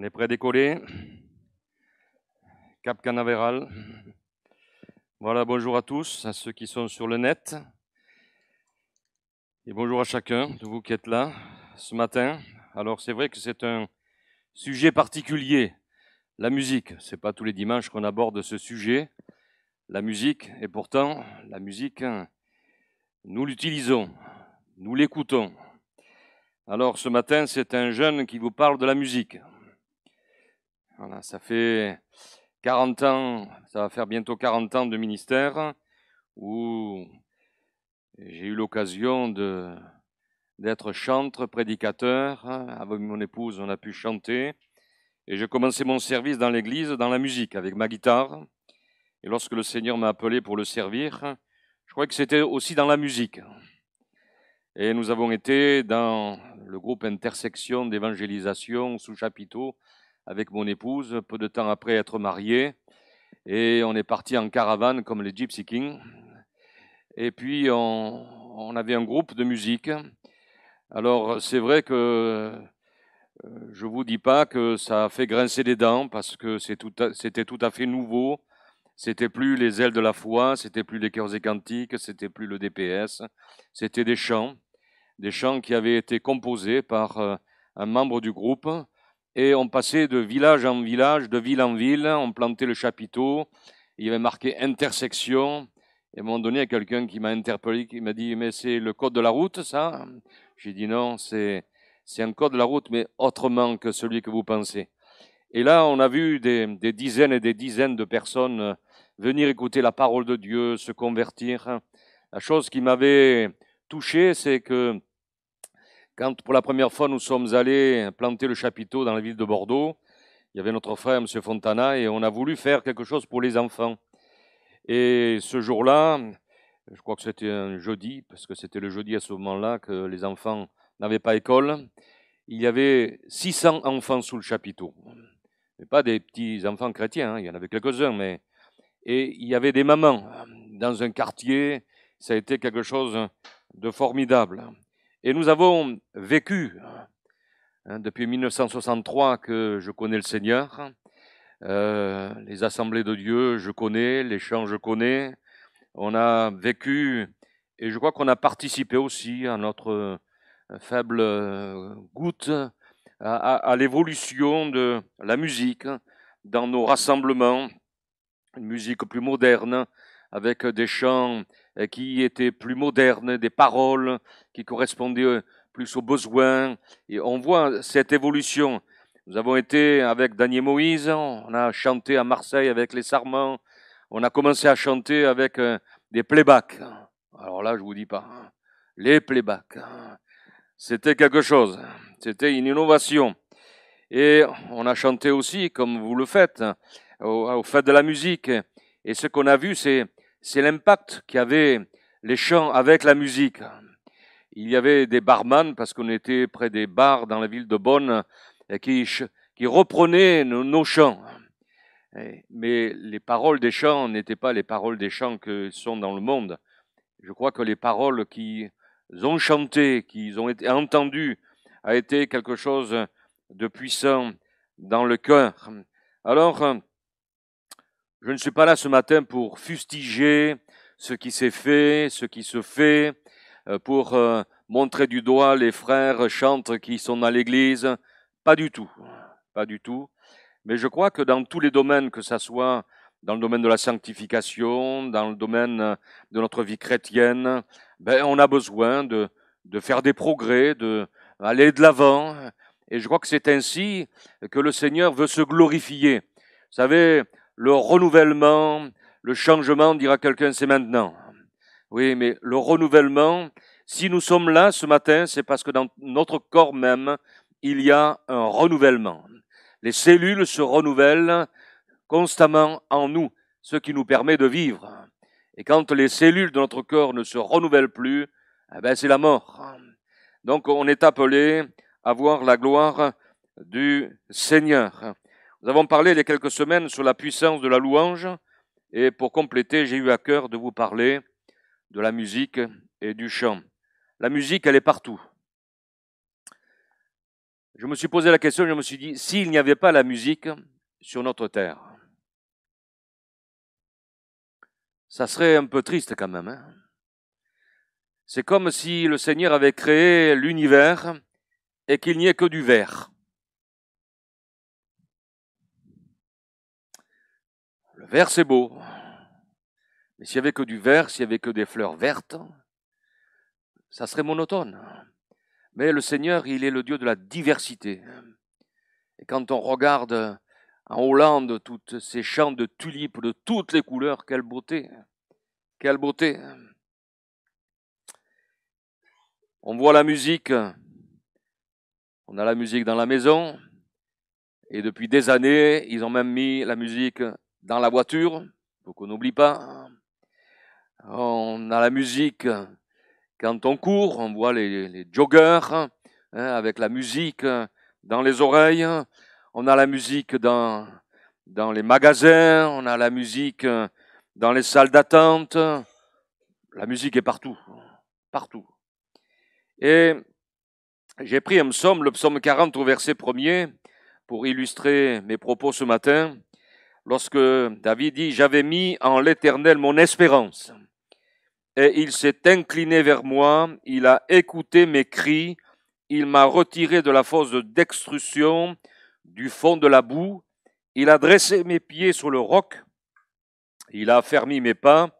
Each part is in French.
On est prêt à décoller. Cap Canaveral. Voilà, bonjour à tous, à ceux qui sont sur le net. Et bonjour à chacun de vous qui êtes là ce matin. Alors c'est vrai que c'est un sujet particulier, la musique. Ce n'est pas tous les dimanches qu'on aborde ce sujet, la musique. Et pourtant, la musique, nous l'utilisons, nous l'écoutons. Alors ce matin, c'est un jeune qui vous parle de la musique. Voilà, ça fait 40 ans, ça va faire bientôt 40 ans de ministère où j'ai eu l'occasion d'être chantre, prédicateur. Avec mon épouse, on a pu chanter. Et j'ai commencé mon service dans l'église, dans la musique, avec ma guitare. Et lorsque le Seigneur m'a appelé pour le servir, je crois que c'était aussi dans la musique. Et nous avons été dans le groupe Intersection d'évangélisation sous chapiteau avec mon épouse, peu de temps après être marié. Et on est parti en caravane comme les Gypsy Kings. Et puis on, avait un groupe de musique. Alors c'est vrai que euh, je ne vous dis pas que ça a fait grincer les dents parce que c'était tout, à fait nouveau. C'était plus les ailes de la foi, c'était plus les chœurs et cantiques, c'était plus le DPS, c'était des chants, des chants qui avaient été composés par euh, un membre du groupe et on passait de village en village, de ville en ville, on plantait le chapiteau, il y avait marqué intersection. Et à un moment donné, il y a quelqu'un qui m'a interpellé, qui m'a dit Mais c'est le code de la route, ça J'ai dit Non, c'est, c'est un code de la route, mais autrement que celui que vous pensez. Et là, on a vu des, des dizaines et des dizaines de personnes euh, venir écouter la parole de Dieu, se convertir. La chose qui m'avait touché, c'est que quand pour la première fois nous sommes allés planter le chapiteau dans la ville de Bordeaux, il y avait notre frère, M. Fontana, et on a voulu faire quelque chose pour les enfants. Et ce jour-là, je crois que c'était un jeudi, parce que c'était le jeudi à ce moment-là que les enfants n'avaient pas école, il y avait 600 enfants sous le chapiteau. Mais pas des petits enfants chrétiens, hein, il y en avait quelques-uns, mais. Et il y avait des mamans dans un quartier, ça a été quelque chose de formidable. Et nous avons vécu, hein, depuis 1963 que je connais le Seigneur, euh, les assemblées de Dieu, je connais, les chants, je connais. On a vécu, et je crois qu'on a participé aussi à notre euh, faible euh, goutte, à, à l'évolution de la musique dans nos rassemblements, une musique plus moderne, avec des chants euh, qui étaient plus modernes, des paroles qui correspondaient euh, plus aux besoins. Et on voit cette évolution. Nous avons été avec Daniel Moïse, on a chanté à Marseille avec les Sarments, on a commencé à chanter avec euh, des playbacks. Alors là, je vous dis pas, hein, les playbacks. Hein. C'était quelque chose, c'était une innovation. Et on a chanté aussi, comme vous le faites, hein, au fait de la musique. Et ce qu'on a vu, c'est c'est l'impact qu'avaient les chants avec la musique. Il y avait des barman, parce qu'on était près des bars dans la ville de Bonn, qui, qui reprenaient nos, chants. Mais les paroles des chants n'étaient pas les paroles des chants que sont dans le monde. Je crois que les paroles qu'ils ont chantées, qu'ils ont été entendues, a été quelque chose de puissant dans le cœur. Alors, je ne suis pas là ce matin pour fustiger ce qui s'est fait, ce qui se fait, euh, pour euh, montrer du doigt les frères chantres qui sont à l'église. Pas du tout. Pas du tout. Mais je crois que dans tous les domaines, que ça soit dans le domaine de la sanctification, dans le domaine euh, de notre vie chrétienne, ben, on a besoin de, de faire des progrès, de aller de l'avant. Et je crois que c'est ainsi que le Seigneur veut se glorifier. Vous savez, le renouvellement, le changement, dira quelqu'un, c'est maintenant. Oui, mais le renouvellement, si nous sommes là ce matin, c'est parce que dans notre corps même, il y a un renouvellement. Les cellules se renouvellent constamment en nous, ce qui nous permet de vivre. Et quand les cellules de notre corps ne se renouvellent plus, eh ben c'est la mort. Donc on est appelé à voir la gloire du Seigneur. Nous avons parlé il y a quelques semaines sur la puissance de la louange et pour compléter, j'ai eu à cœur de vous parler de la musique et du chant. La musique, elle est partout. Je me suis posé la question, je me suis dit, s'il n'y avait pas la musique sur notre terre, ça serait un peu triste quand même. Hein. C'est comme si le Seigneur avait créé l'univers et qu'il n'y ait que du verre. vert, c'est beau. Mais s'il y avait que du vert, s'il y avait que des fleurs vertes, ça serait monotone. Mais le Seigneur, il est le Dieu de la diversité. Et quand on regarde en Hollande tous ces champs de tulipes de toutes les couleurs, quelle beauté, quelle beauté. On voit la musique, on a la musique dans la maison, et depuis des années, ils ont même mis la musique dans la voiture, faut qu'on n'oublie pas. On a la musique quand on court, on voit les, les joggeurs hein, avec la musique dans les oreilles. On a la musique dans, dans les magasins, on a la musique dans les salles d'attente. La musique est partout, partout. Et j'ai pris un psaume, le psaume 40 au verset premier pour illustrer mes propos ce matin lorsque David dit, j'avais mis en l'Éternel mon espérance, et il s'est incliné vers moi, il a écouté mes cris, il m'a retiré de la fosse d'extrusion, du fond de la boue, il a dressé mes pieds sur le roc, il a fermé mes pas,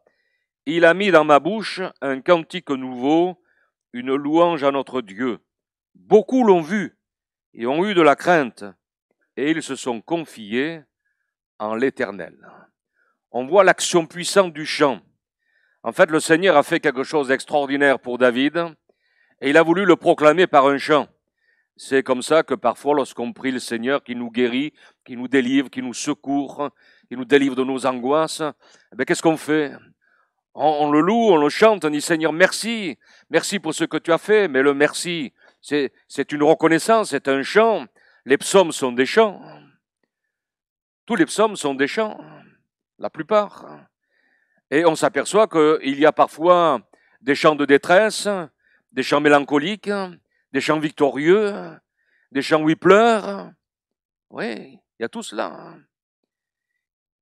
il a mis dans ma bouche un cantique nouveau, une louange à notre Dieu. Beaucoup l'ont vu et ont eu de la crainte, et ils se sont confiés en l'éternel. On voit l'action puissante du chant. En fait, le Seigneur a fait quelque chose d'extraordinaire pour David et il a voulu le proclamer par un chant. C'est comme ça que parfois, lorsqu'on prie le Seigneur qui nous guérit, qui nous délivre, qui nous secourt, qui nous délivre de nos angoisses, eh qu'est-ce qu'on fait on, on, le loue, on le chante, on dit Seigneur, merci, merci pour ce que tu as fait, mais le merci, c'est une reconnaissance, c'est un chant. Les psaumes sont des chants. Tous les psaumes sont des chants, la plupart. Et on s'aperçoit qu'il y a parfois des chants de détresse, des chants mélancoliques, des chants victorieux, des chants où il pleure. Oui, il y a tout cela.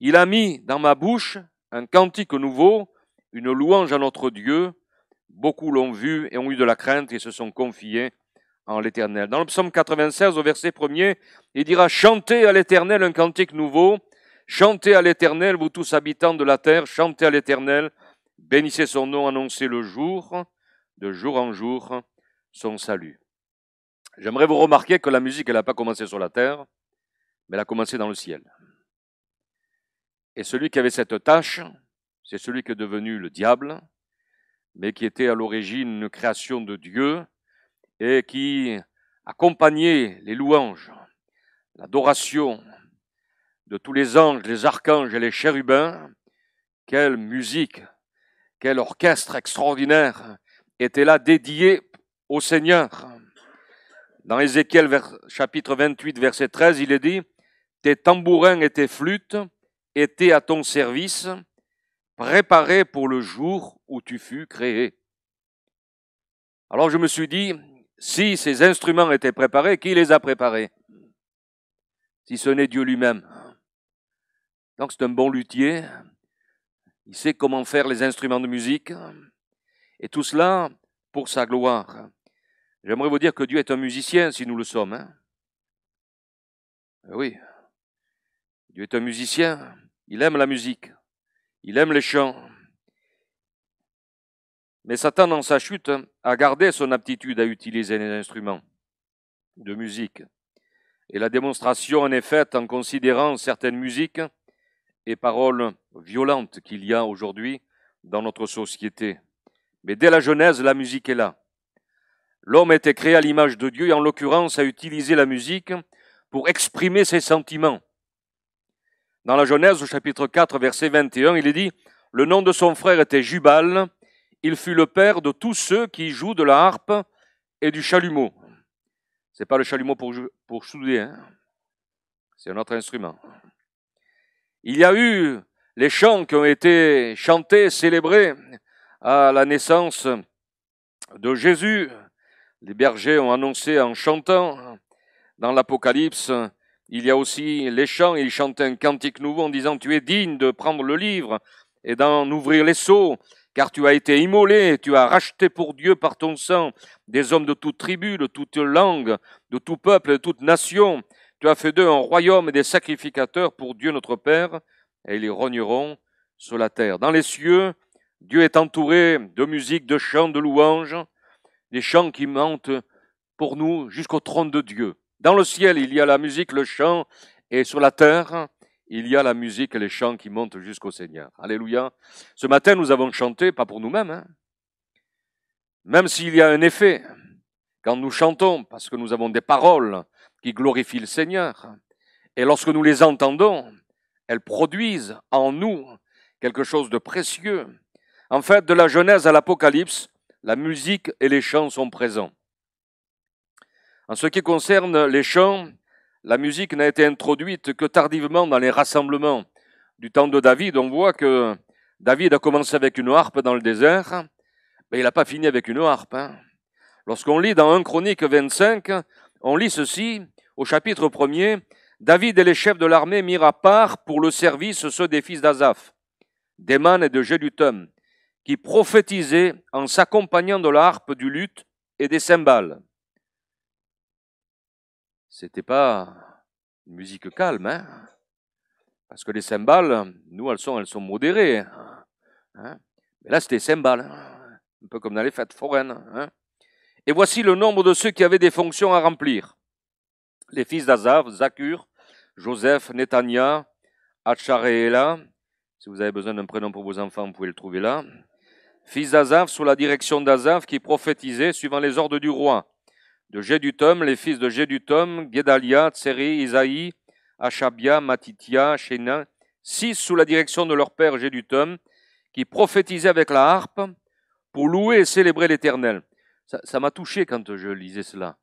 Il a mis dans ma bouche un cantique nouveau, une louange à notre Dieu. Beaucoup l'ont vu et ont eu de la crainte et se sont confiés l'Éternel. Dans le psaume 96, au verset 1 il dira, Chantez à l'Éternel un cantique nouveau, chantez à l'Éternel, vous tous habitants de la terre, chantez à l'Éternel, bénissez son nom, annoncez le jour, de jour en jour, son salut. J'aimerais vous remarquer que la musique, elle n'a pas commencé sur la terre, mais elle a commencé dans le ciel. Et celui qui avait cette tâche, c'est celui qui est devenu le diable, mais qui était à l'origine une création de Dieu, et qui accompagnait les louanges, l'adoration de tous les anges, les archanges et les chérubins. Quelle musique, quel orchestre extraordinaire était là dédié au Seigneur. Dans Ézéchiel chapitre 28 verset 13, il est dit, Tes tambourins et tes flûtes étaient à ton service, préparés pour le jour où tu fus créé. Alors je me suis dit, si ces instruments étaient préparés, qui les a préparés Si ce n'est Dieu lui-même. Donc c'est un bon luthier, il sait comment faire les instruments de musique, et tout cela pour sa gloire. J'aimerais vous dire que Dieu est un musicien si nous le sommes. Hein. Eh oui, Dieu est un musicien, il aime la musique, il aime les chants, mais Satan, dans sa chute, hein, a gardé son aptitude à utiliser les instruments de musique. Et la démonstration en est faite en considérant certaines musiques et paroles violentes qu'il y a aujourd'hui dans notre société. Mais dès la Genèse, la musique est là. L'homme était créé à l'image de Dieu et en l'occurrence a utilisé la musique pour exprimer ses sentiments. Dans la Genèse, au chapitre 4, verset 21, il est dit, Le nom de son frère était Jubal, il fut le père de tous ceux qui jouent de la harpe et du chalumeau. C'est pas le chalumeau pour, pour souder, hein. c'est un autre instrument. Il y a eu les chants qui ont été chantés, célébrés à la naissance de Jésus. Les bergers ont annoncé en chantant. Dans l'Apocalypse, il y a aussi les chants. Ils chantaient un cantique nouveau en disant Tu es digne de prendre le livre et d'en ouvrir les seaux car tu as été immolé, tu as racheté pour Dieu par ton sang des hommes de toute tribu, de toute langue, de tout peuple, de toute nation. Tu as fait d'eux un royaume et des sacrificateurs pour Dieu notre Père, et ils rogneront sur la terre. Dans les cieux, Dieu est entouré de musique, de chants, de louanges, des chants qui mentent pour nous jusqu'au trône de Dieu. Dans le ciel, il y a la musique, le chant, et sur la terre, il y a la musique et les chants qui montent jusqu'au Seigneur. Alléluia. Ce matin, nous avons chanté, pas pour nous-mêmes, hein, même s'il y a un effet, quand nous chantons, parce que nous avons des paroles qui glorifient le Seigneur, et lorsque nous les entendons, elles produisent en nous quelque chose de précieux. En fait, de la Genèse à l'Apocalypse, la musique et les chants sont présents. En ce qui concerne les chants, la musique n'a été introduite que tardivement dans les rassemblements. Du temps de David, on voit que David a commencé avec une harpe dans le désert, mais il n'a pas fini avec une harpe. Hein. Lorsqu'on lit dans 1 Chronique 25, on lit ceci au chapitre 1er, David et les chefs de l'armée mirent à part pour le service ceux des fils d'Azaph, d'Eman et de Gélutum, qui prophétisaient en s'accompagnant de la harpe du luth et des cymbales c'était pas une musique calme, hein parce que les cymbales, nous, elles sont, elles sont modérées. Hein. Hein? Mais là, c'était cymbales, hein. un peu comme dans les fêtes foraines. et voici le nombre de ceux qui avaient des fonctions à remplir. Les fils d'Azav, Zakur, Joseph, Netanya, Acharela. Si vous avez besoin d'un prénom pour vos enfants, vous pouvez le trouver là. Fils d'Azav, sous la direction d'Azav, qui prophétisait suivant les ordres du roi. De Jedutom, les fils de Jedutom, Gedalia, Tseri, Isaïe, Achabia, Matitia, Chénin, six sous la direction de leur père Jedutom, qui prophétisaient avec la harpe pour louer et célébrer l'Éternel. Ça m'a touché quand je lisais cela.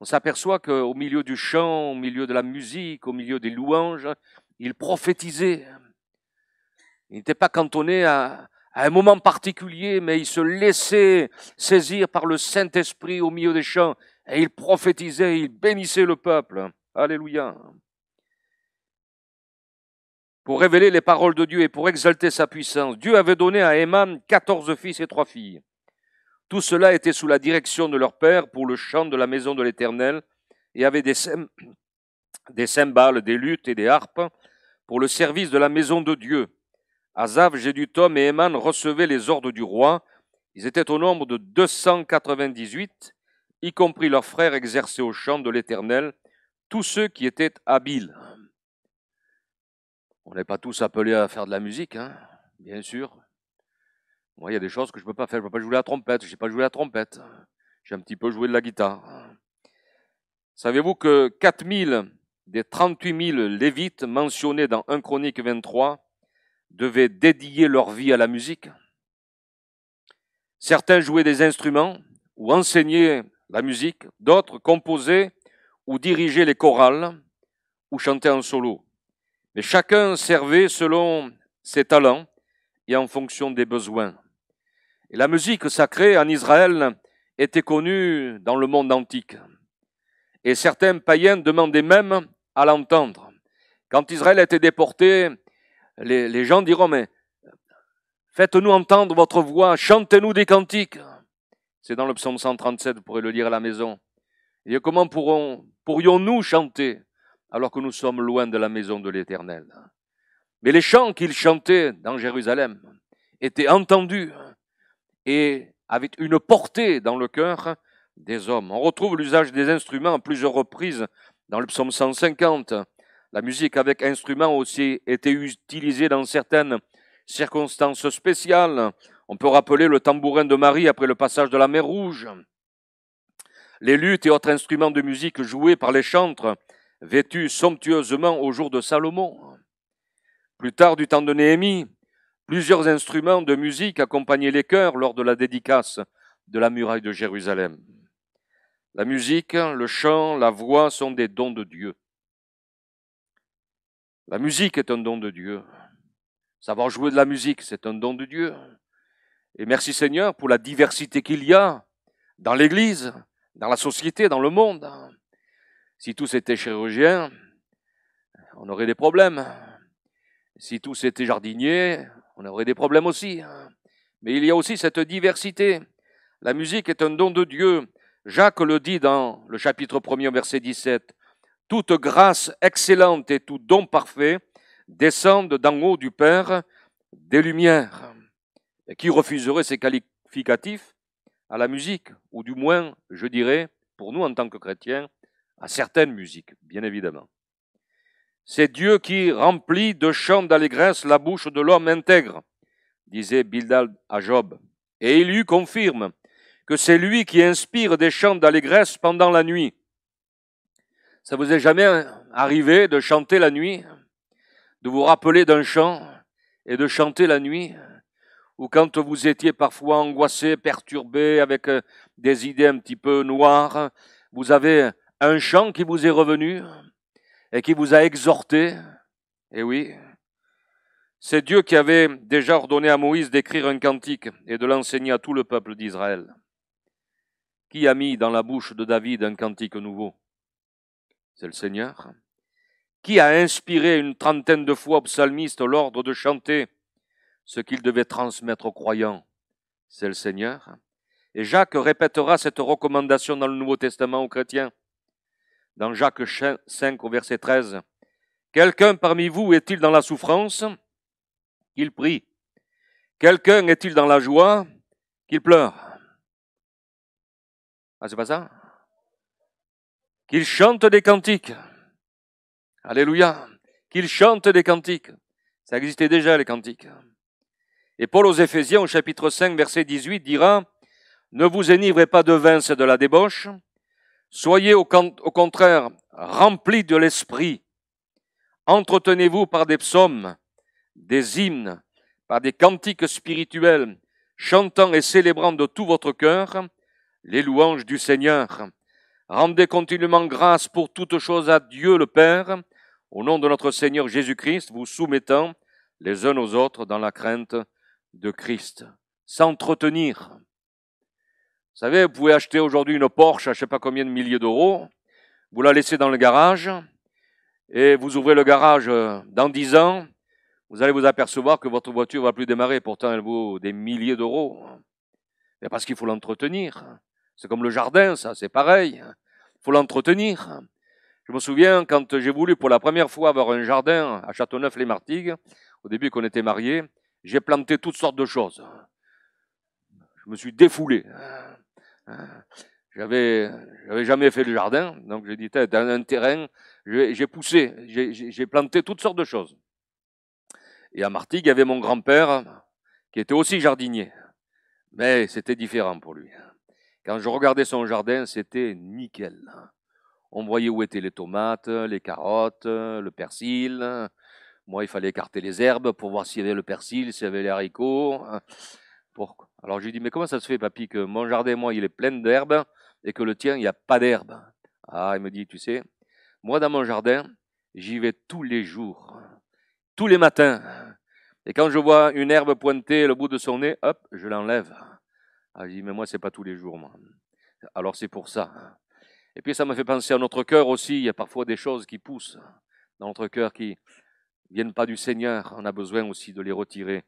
On s'aperçoit qu'au milieu du chant, au milieu de la musique, au milieu des louanges, ils prophétisaient. Ils n'étaient pas cantonnés à, à un moment particulier, mais il se laissait saisir par le Saint-Esprit au milieu des champs, et il prophétisait, il bénissait le peuple. Alléluia. Pour révéler les paroles de Dieu et pour exalter sa puissance, Dieu avait donné à Éman quatorze fils et trois filles. Tout cela était sous la direction de leur père pour le chant de la maison de l'Éternel, et avait des, des cymbales, des luttes et des harpes pour le service de la maison de Dieu Azav, Tom et Eman recevaient les ordres du roi. Ils étaient au nombre de 298, y compris leurs frères exercés au chant de l'Éternel, tous ceux qui étaient habiles. On n'est pas tous appelés à faire de la musique, hein, bien sûr. Moi, il y a des choses que je ne peux pas faire. Je ne peux pas jouer la trompette. Je n'ai pas joué la trompette. J'ai un petit peu joué de la guitare. Savez-vous que 4000 des 38 000 lévites mentionnés dans 1 Chronique 23 devaient dédier leur vie à la musique. Certains jouaient des instruments ou enseignaient la musique, d'autres composaient ou dirigeaient les chorales ou chantaient en solo. Mais chacun servait selon ses talents et en fonction des besoins. Et la musique sacrée en Israël était connue dans le monde antique. Et certains païens demandaient même à l'entendre. Quand Israël était déporté les, gens diront, mais faites-nous entendre votre voix, chantez-nous des cantiques. C'est dans le psaume 137, vous pourrez le lire à la maison. Et comment pourrions-nous chanter alors que nous sommes loin de la maison de l'Éternel Mais les chants qu'ils chantaient dans Jérusalem étaient entendus et avaient une portée dans le cœur des hommes. On retrouve l'usage des instruments à plusieurs reprises dans le psaume 150, la musique avec instrument aussi était utilisée dans certaines circonstances spéciales. On peut rappeler le tambourin de Marie après le passage de la mer Rouge. Les luttes et autres instruments de musique joués par les chantres, vêtus somptueusement au jour de Salomon. Plus tard, du temps de Néhémie, plusieurs instruments de musique accompagnaient les chœurs lors de la dédicace de la muraille de Jérusalem. La musique, le chant, la voix sont des dons de Dieu. La musique est un don de Dieu. Savoir jouer de la musique, c'est un don de Dieu. Et merci Seigneur pour la diversité qu'il y a dans l'Église, dans la société, dans le monde. Si tous étaient chirurgiens, on aurait des problèmes. Si tous étaient jardiniers, on aurait des problèmes aussi. Mais il y a aussi cette diversité. La musique est un don de Dieu. Jacques le dit dans le chapitre 1 verset 17 toute grâce excellente et tout don parfait descendent d'en haut du Père des lumières. Et qui refuserait ces qualificatifs à la musique, ou du moins, je dirais, pour nous en tant que chrétiens, à certaines musiques, bien évidemment. C'est Dieu qui remplit de chants d'allégresse la bouche de l'homme intègre, disait Bildad à Job. Et il lui confirme que c'est lui qui inspire des chants d'allégresse pendant la nuit. Ça vous est jamais arrivé de chanter la nuit, de vous rappeler d'un chant et de chanter la nuit Ou quand vous étiez parfois angoissé, perturbé, avec euh, des idées un petit peu noires, vous avez un chant qui vous est revenu et qui vous a exhorté Eh oui, c'est Dieu qui avait déjà ordonné à Moïse d'écrire un cantique et de l'enseigner à tout le peuple d'Israël. Qui a mis dans la bouche de David un cantique nouveau c'est le Seigneur, qui a inspiré une trentaine de fois aux psalmistes l'ordre de chanter ce qu'il devait transmettre aux croyants, c'est le Seigneur. Et Jacques répétera cette recommandation dans le Nouveau Testament aux chrétiens. Dans Jacques 5 au verset 13, Quelqu'un parmi vous est-il dans la souffrance Qu'il prie. Quelqu'un est-il dans la joie Qu'il pleure. Ah, c'est pas ça qu'il chante des cantiques. Alléluia. Qu'il chante des cantiques. Ça existait déjà, les cantiques. Et Paul aux Éphésiens, au chapitre 5, verset 18, dira, Ne vous énivrez pas de vin, c'est de la débauche. Soyez au, au contraire remplis de l'esprit. Entretenez-vous par des psaumes, des hymnes, par des cantiques spirituels, chantant et célébrant de tout votre cœur les louanges du Seigneur Rendez continuellement grâce pour toutes choses à Dieu le Père, au nom de notre Seigneur Jésus-Christ, vous soumettant les uns aux autres dans la crainte de Christ. S'entretenir. Vous savez, vous pouvez acheter aujourd'hui une Porsche à je ne sais pas combien de milliers d'euros, vous la laissez dans le garage, et vous ouvrez le garage euh, dans dix ans, vous allez vous apercevoir que votre voiture va plus démarrer, pourtant elle vaut des milliers d'euros. Mais parce qu'il faut l'entretenir. C'est comme le jardin, ça, c'est pareil. Hein. faut l'entretenir. Je me souviens, quand j'ai voulu pour la première fois avoir un jardin à Châteauneuf-les-Martigues, au début qu'on était mariés, j'ai planté toutes sortes de choses. Je me suis défoulé. Hein, hein. J'avais, j'avais jamais fait le jardin, donc j'ai dit, dans un terrain, j'ai poussé, j'ai planté toutes sortes de choses. Et à Martigues, il y avait mon grand-père, qui était aussi jardinier, mais c'était différent pour lui. Quand je regardais son jardin, c'était nickel. On voyait où étaient les tomates, les carottes, le persil. Moi, il fallait écarter les herbes pour voir s'il y avait le persil, s'il y avait les haricots. Alors, je lui dis, mais comment ça se fait, papy, que mon jardin, moi, il est plein d'herbes et que le tien, il n'y a pas d'herbes Ah, il me dit, tu sais, moi, dans mon jardin, j'y vais tous les jours, tous les matins. Et quand je vois une herbe pointer le bout de son nez, hop, je l'enlève. Ah, mais moi, ce n'est pas tous les jours, moi. Alors c'est pour ça. Et puis ça m'a fait penser à notre cœur aussi. Il y a parfois des choses qui poussent dans notre cœur qui viennent pas du Seigneur. On a besoin aussi de les retirer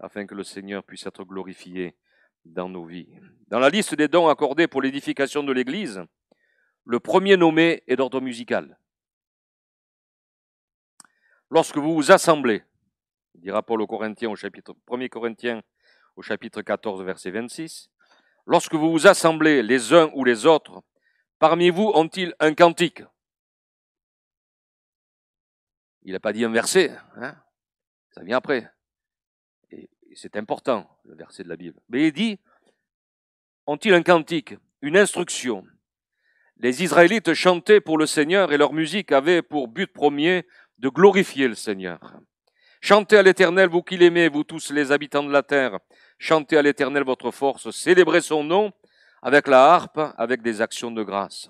afin que le Seigneur puisse être glorifié dans nos vies. Dans la liste des dons accordés pour l'édification de l'Église, le premier nommé est d'ordre musical. Lorsque vous vous assemblez, dira Paul aux Corinthiens au chapitre 1 Corinthiens au chapitre 14, verset 26. Lorsque vous vous assemblez les uns ou les autres, parmi vous ont-ils un cantique Il n'a pas dit un verset, hein? ça vient après. Et, c'est important, le verset de la Bible. Mais il dit, ont-ils un cantique, une instruction Les Israélites chantaient pour le Seigneur et leur musique avait pour but premier de glorifier le Seigneur. Chantez à l'Éternel, vous qui l'aimez, vous tous les habitants de la terre. Chantez à l'Éternel votre force, célébrez son nom avec la harpe, avec des actions de grâce.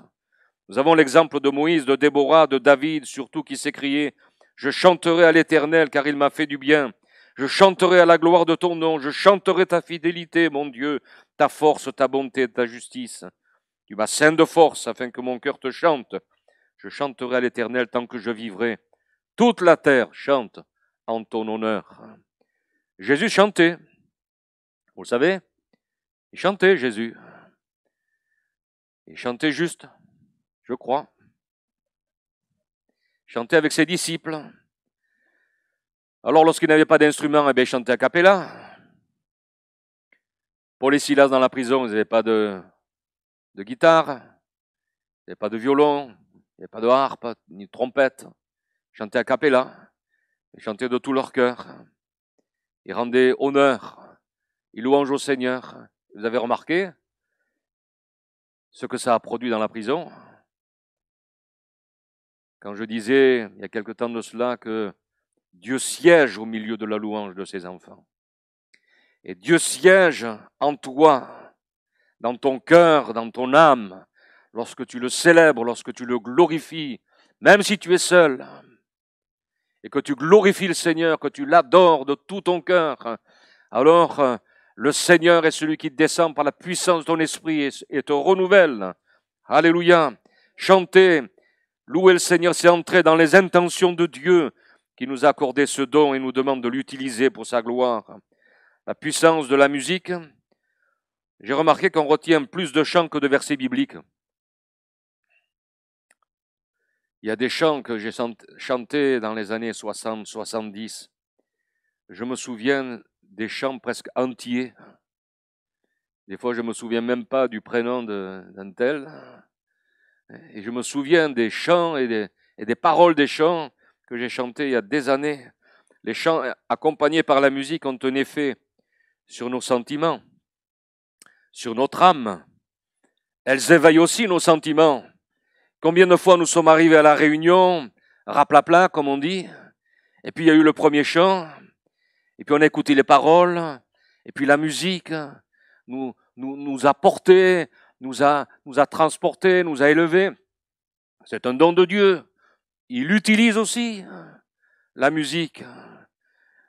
Nous avons l'exemple de Moïse, de Déborah, de David, surtout qui s'écriait Je chanterai à l'Éternel car il m'a fait du bien. Je chanterai à la gloire de ton nom. Je chanterai ta fidélité, mon Dieu, ta force, ta bonté, ta justice. Tu m'as saint de force afin que mon cœur te chante. Je chanterai à l'Éternel tant que je vivrai. Toute la terre chante en ton honneur. Jésus chantait, vous le savez Il chantait Jésus. Il chantait juste, je crois. Il chantait avec ses disciples. Alors lorsqu'il n'avait pas d'instrument, eh il chantait à cappella. Pour les Silas dans la prison, ils n'avaient pas de, guitare, ils n'avaient pas de violon, ils n'avaient pas de harpe, ni de trompette. Ils chantaient à cappella, ils chantaient de tout leur cœur. Ils rendaient honneur il louange au Seigneur. Vous avez remarqué ce que ça a produit dans la prison Quand je disais, il y a quelque temps de cela, que Dieu siège au milieu de la louange de ses enfants. Et Dieu siège en toi, dans ton cœur, dans ton âme, lorsque tu le célèbres, lorsque tu le glorifies, même si tu es seul, et que tu glorifies le Seigneur, que tu l'adores de tout ton cœur, alors le Seigneur est celui qui descend par la puissance de ton esprit et, te renouvelle. Alléluia. Chantez. louer le Seigneur, c'est entrer dans les intentions de Dieu qui nous a accordé ce don et nous demande de l'utiliser pour sa gloire. La puissance de la musique. J'ai remarqué qu'on retient plus de chants que de versets bibliques. Il y a des chants que j'ai chantés dans les années 60, 70. Je me souviens des chants presque entiers. Des fois, je ne me souviens même pas du prénom d'un tel. Et je me souviens des chants et des, paroles des chants que j'ai chantés il y a des années. Les chants accompagnés par la musique ont un effet sur nos sentiments, sur notre âme. Elles éveillent aussi nos sentiments. Combien de fois nous sommes arrivés à la réunion, raplapla, comme on dit, et puis il y a eu le premier chant, et puis on a écouté les paroles, et puis la musique nous, nous, a portés, nous a, nous a transportés, nous a élevés. C'est un don de Dieu. Il utilise aussi la musique.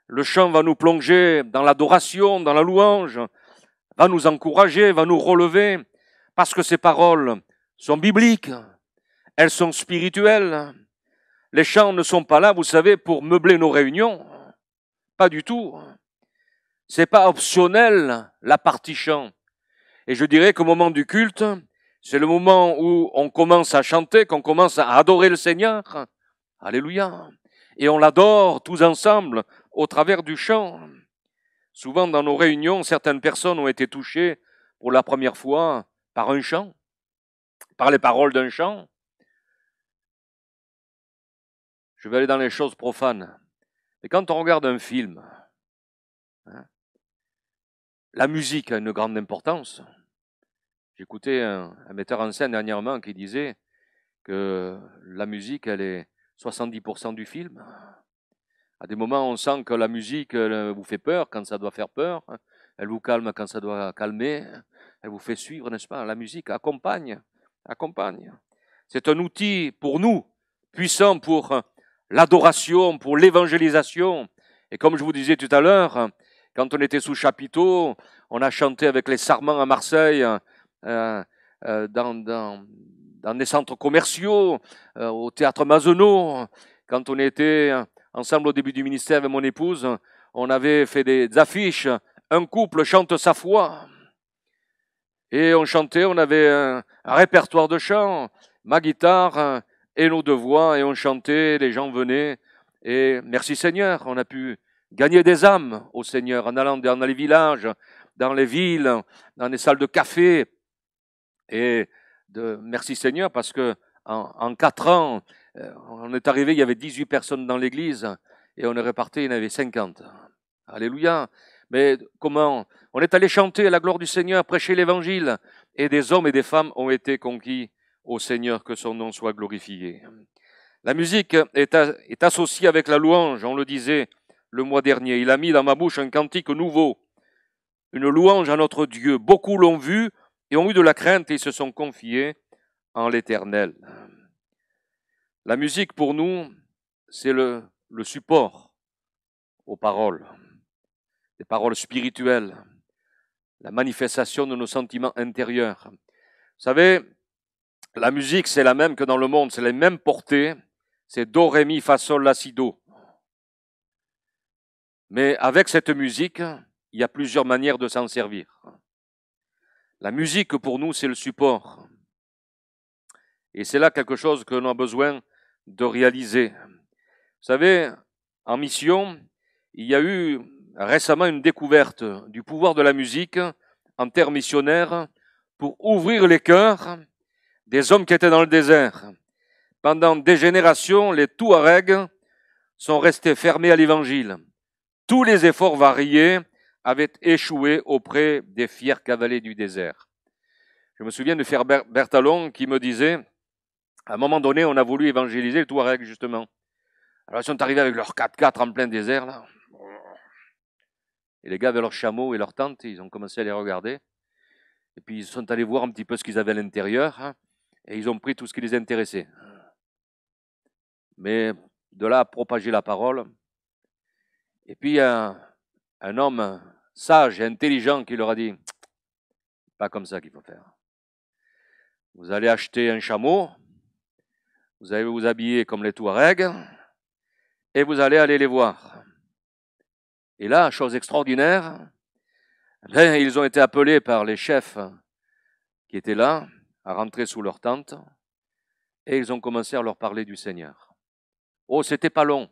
Le chant va nous plonger dans l'adoration, dans la louange, va nous encourager, va nous relever, parce que ces paroles sont bibliques, elles sont spirituelles. Les chants ne sont pas là, vous savez, pour meubler nos réunions. Pas du tout. C'est pas optionnel, la partie chant. Et je dirais qu'au moment du culte, c'est le moment où on commence à chanter, qu'on commence à adorer le Seigneur. Alléluia. Et on l'adore tous ensemble au travers du chant. Souvent dans nos réunions, certaines personnes ont été touchées pour la première fois par un chant, par les paroles d'un chant. Je vais aller dans les choses profanes. Et quand on regarde un film, hein, la musique a une grande importance. J'écoutais un, un, metteur en scène dernièrement qui disait que la musique, elle est 70% du film. À des moments, on sent que la musique euh, vous fait peur quand ça doit faire peur. Hein. Elle vous calme quand ça doit calmer. Hein. Elle vous fait suivre, n'est-ce pas La musique accompagne, accompagne. C'est un outil pour nous, puissant pour l'adoration, pour l'évangélisation. Et comme je vous disais tout à l'heure, quand on était sous chapiteau, on a chanté avec les sarments à Marseille, euh, euh, dans, dans, centres commerciaux, euh, au théâtre Mazenot. Quand on était ensemble au début du ministère avec mon épouse, on avait fait des, affiches. Un couple chante sa foi. Et on chantait, on avait un répertoire de chants. Ma guitare, et nos deux voix, et on chantait, les gens venaient, et merci Seigneur, on a pu gagner des âmes au Seigneur en allant dans les villages, dans les villes, dans les salles de café, et de, merci Seigneur parce que en, quatre ans, euh, on est arrivé, il y avait 18 personnes dans l'église, et on est reparti, il y en avait 50. Alléluia. Mais comment On est allé chanter à la gloire du Seigneur, prêcher l'évangile, et des hommes et des femmes ont été conquis au Seigneur, que son nom soit glorifié. La musique est, associée avec la louange, on le disait le mois dernier. Il a mis dans ma bouche un cantique nouveau, une louange à notre Dieu. Beaucoup l'ont vu et ont eu de la crainte et se sont confiés en l'Éternel. La musique pour nous, c'est le, le support aux paroles, les paroles spirituelles, la manifestation de nos sentiments intérieurs. Vous savez, la musique, c'est la même que dans le monde, c'est les mêmes portées. C'est Do, Ré, Mi, Fa, Sol, La, Si, Do. Mais avec cette musique, il y a plusieurs manières de s'en servir. La musique, pour nous, c'est le support. Et c'est là quelque chose que l'on a besoin de réaliser. Vous savez, en mission, il y a eu récemment une découverte du pouvoir de la musique en terre missionnaire pour ouvrir les cœurs des hommes qui étaient dans le désert. Pendant des générations, les Touaregs sont restés fermés à l'Évangile. Tous les efforts variés avaient échoué auprès des fiers cavaliers du désert. Je me souviens de faire Bertalon qui me disait, à un moment donné, on a voulu évangéliser les Touaregs, justement. Alors ils sont arrivés avec leurs 4x4 en plein désert, là. Et les gars avaient leurs chameaux et leurs tentes, ils ont commencé à les regarder. Et puis ils sont allés voir un petit peu ce qu'ils avaient à l'intérieur. Hein et ils ont pris tout ce qui les intéressait. Mais de là à propager la parole. Et puis un, un homme sage et intelligent qui leur a dit, pas comme ça qu'il faut faire. Vous allez acheter un chameau, vous allez vous habiller comme les Touaregs, et vous allez aller les voir. Et là, chose extraordinaire, eh ils ont été appelés par les chefs qui étaient là, à rentrer sous leur tente, et ils ont commencé à leur parler du Seigneur. Oh, c'était pas long,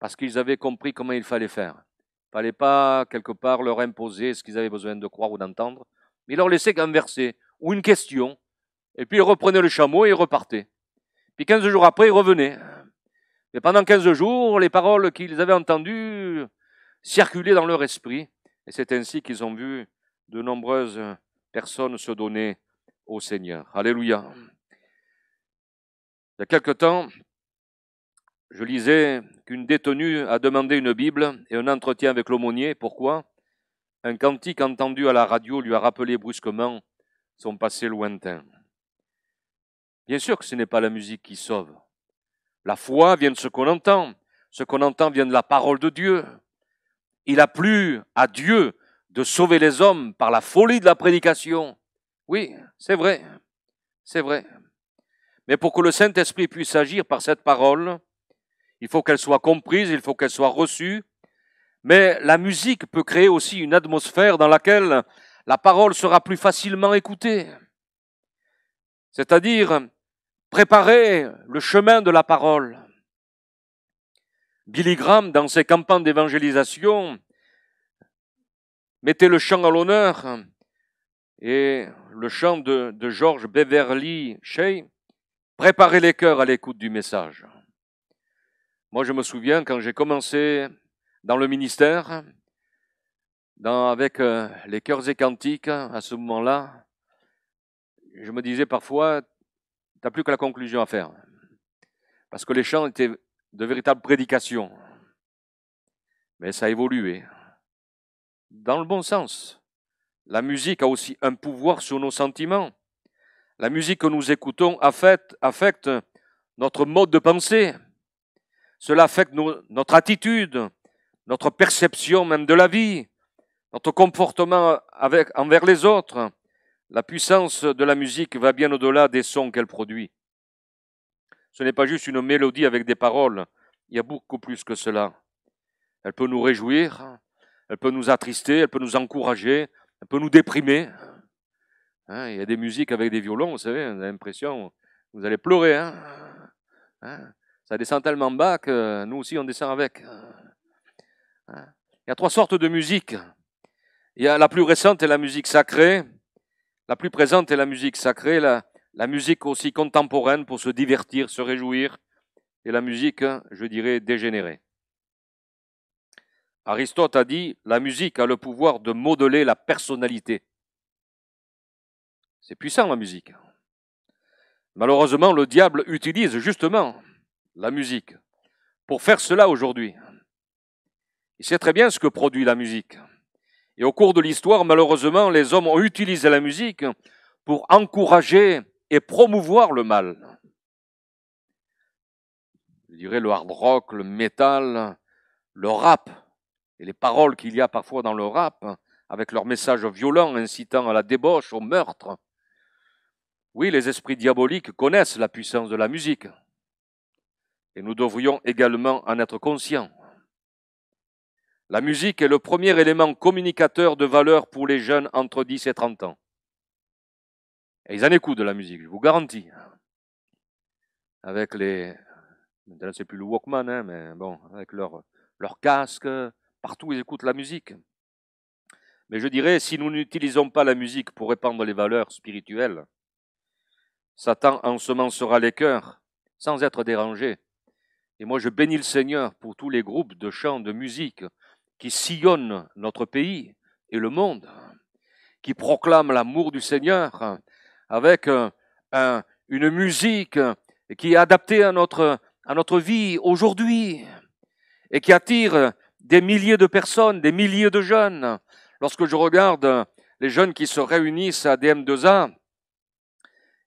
parce qu'ils avaient compris comment il fallait faire. Il fallait pas, quelque part, leur imposer ce qu'ils avaient besoin de croire ou d'entendre, mais ils leur laissaient un verset ou une question, et puis ils reprenaient le chameau et repartaient. Puis quinze jours après, ils revenaient. Mais pendant quinze jours, les paroles qu'ils avaient entendues circulaient dans leur esprit, et c'est ainsi qu'ils ont vu de nombreuses personnes se donner au Seigneur. Alléluia. Mm. Il y a quelque temps, je lisais qu'une détenue a demandé une Bible et un entretien avec l'aumônier. Pourquoi Un cantique entendu à la radio lui a rappelé brusquement son passé lointain. Bien sûr que ce n'est pas la musique qui sauve. La foi vient de ce qu'on entend. Ce qu'on entend vient de la parole de Dieu. Il a plu à Dieu de sauver les hommes par la folie de la prédication. Oui, c'est vrai, c'est vrai. Mais pour que le Saint-Esprit puisse agir par cette parole, il faut qu'elle soit comprise, il faut qu'elle soit reçue. Mais la musique peut créer aussi une atmosphère dans laquelle la parole sera plus facilement écoutée. C'est-à-dire préparer le chemin de la parole. Billy Graham, dans ses campagnes d'évangélisation, mettait le chant à l'honneur et le chant de, George Beverly Shea, Préparez les cœurs à l'écoute du message. Moi, je me souviens quand j'ai commencé dans le ministère, avec euh, les cœurs et cantiques, à ce moment-là, je me disais parfois, tu n'as plus que la conclusion à faire. Parce que les chants étaient de véritables prédications. Mais ça a évolué. Dans le bon sens. La musique a aussi un pouvoir sur nos sentiments. La musique que nous écoutons affecte, notre mode de pensée. Cela affecte notre attitude, notre perception même de la vie, notre comportement envers les autres. La puissance de la musique va bien au-delà des sons qu'elle produit. Ce n'est pas juste une mélodie avec des paroles, il y a beaucoup plus que cela. Elle peut nous réjouir, elle peut nous attrister, elle peut nous encourager, on peut nous déprimer. Hein, il y a des musiques avec des violons, vous savez, on a l'impression, vous allez pleurer. Hein. Hein, ça descend tellement bas que nous aussi on descend avec. Il y a trois sortes de musiques, Il y a la plus récente est la musique sacrée, la plus présente est la musique sacrée, la musique aussi contemporaine pour se divertir, se réjouir, et la musique, je dirais, dégénérée. Aristote a dit, la musique a le pouvoir de modeler la personnalité. C'est puissant la musique. Malheureusement, le diable utilise justement la musique pour faire cela aujourd'hui. Il sait très bien ce que produit la musique. Et au cours de l'histoire, malheureusement, les hommes ont utilisé la musique pour encourager et promouvoir le mal. Je dirais le hard rock, le metal, le rap, et les paroles qu'il y a parfois dans le rap, hein, avec leurs messages violents incitant à la débauche, au meurtre. Oui, les esprits diaboliques connaissent la puissance de la musique, et nous devrions également en être conscients. La musique est le premier élément communicateur de valeur pour les jeunes entre 10 et 30 ans. Et ils en écoutent de la musique, je vous garantis. Avec les... Maintenant, c'est plus le Walkman, hein, mais bon, avec leur, leur casque, partout ils écoutent la musique. Mais je dirais, si nous n'utilisons pas la musique pour répandre les valeurs spirituelles, Satan ensemencera les cœurs sans être dérangé. Et moi, je bénis le Seigneur pour tous les groupes de chants, de musique qui sillonnent notre pays et le monde, qui proclament l'amour du Seigneur avec euh, une musique qui est adaptée à notre, à notre vie aujourd'hui et qui attire des milliers de personnes, des milliers de jeunes. Lorsque je regarde les jeunes qui se réunissent à DM2A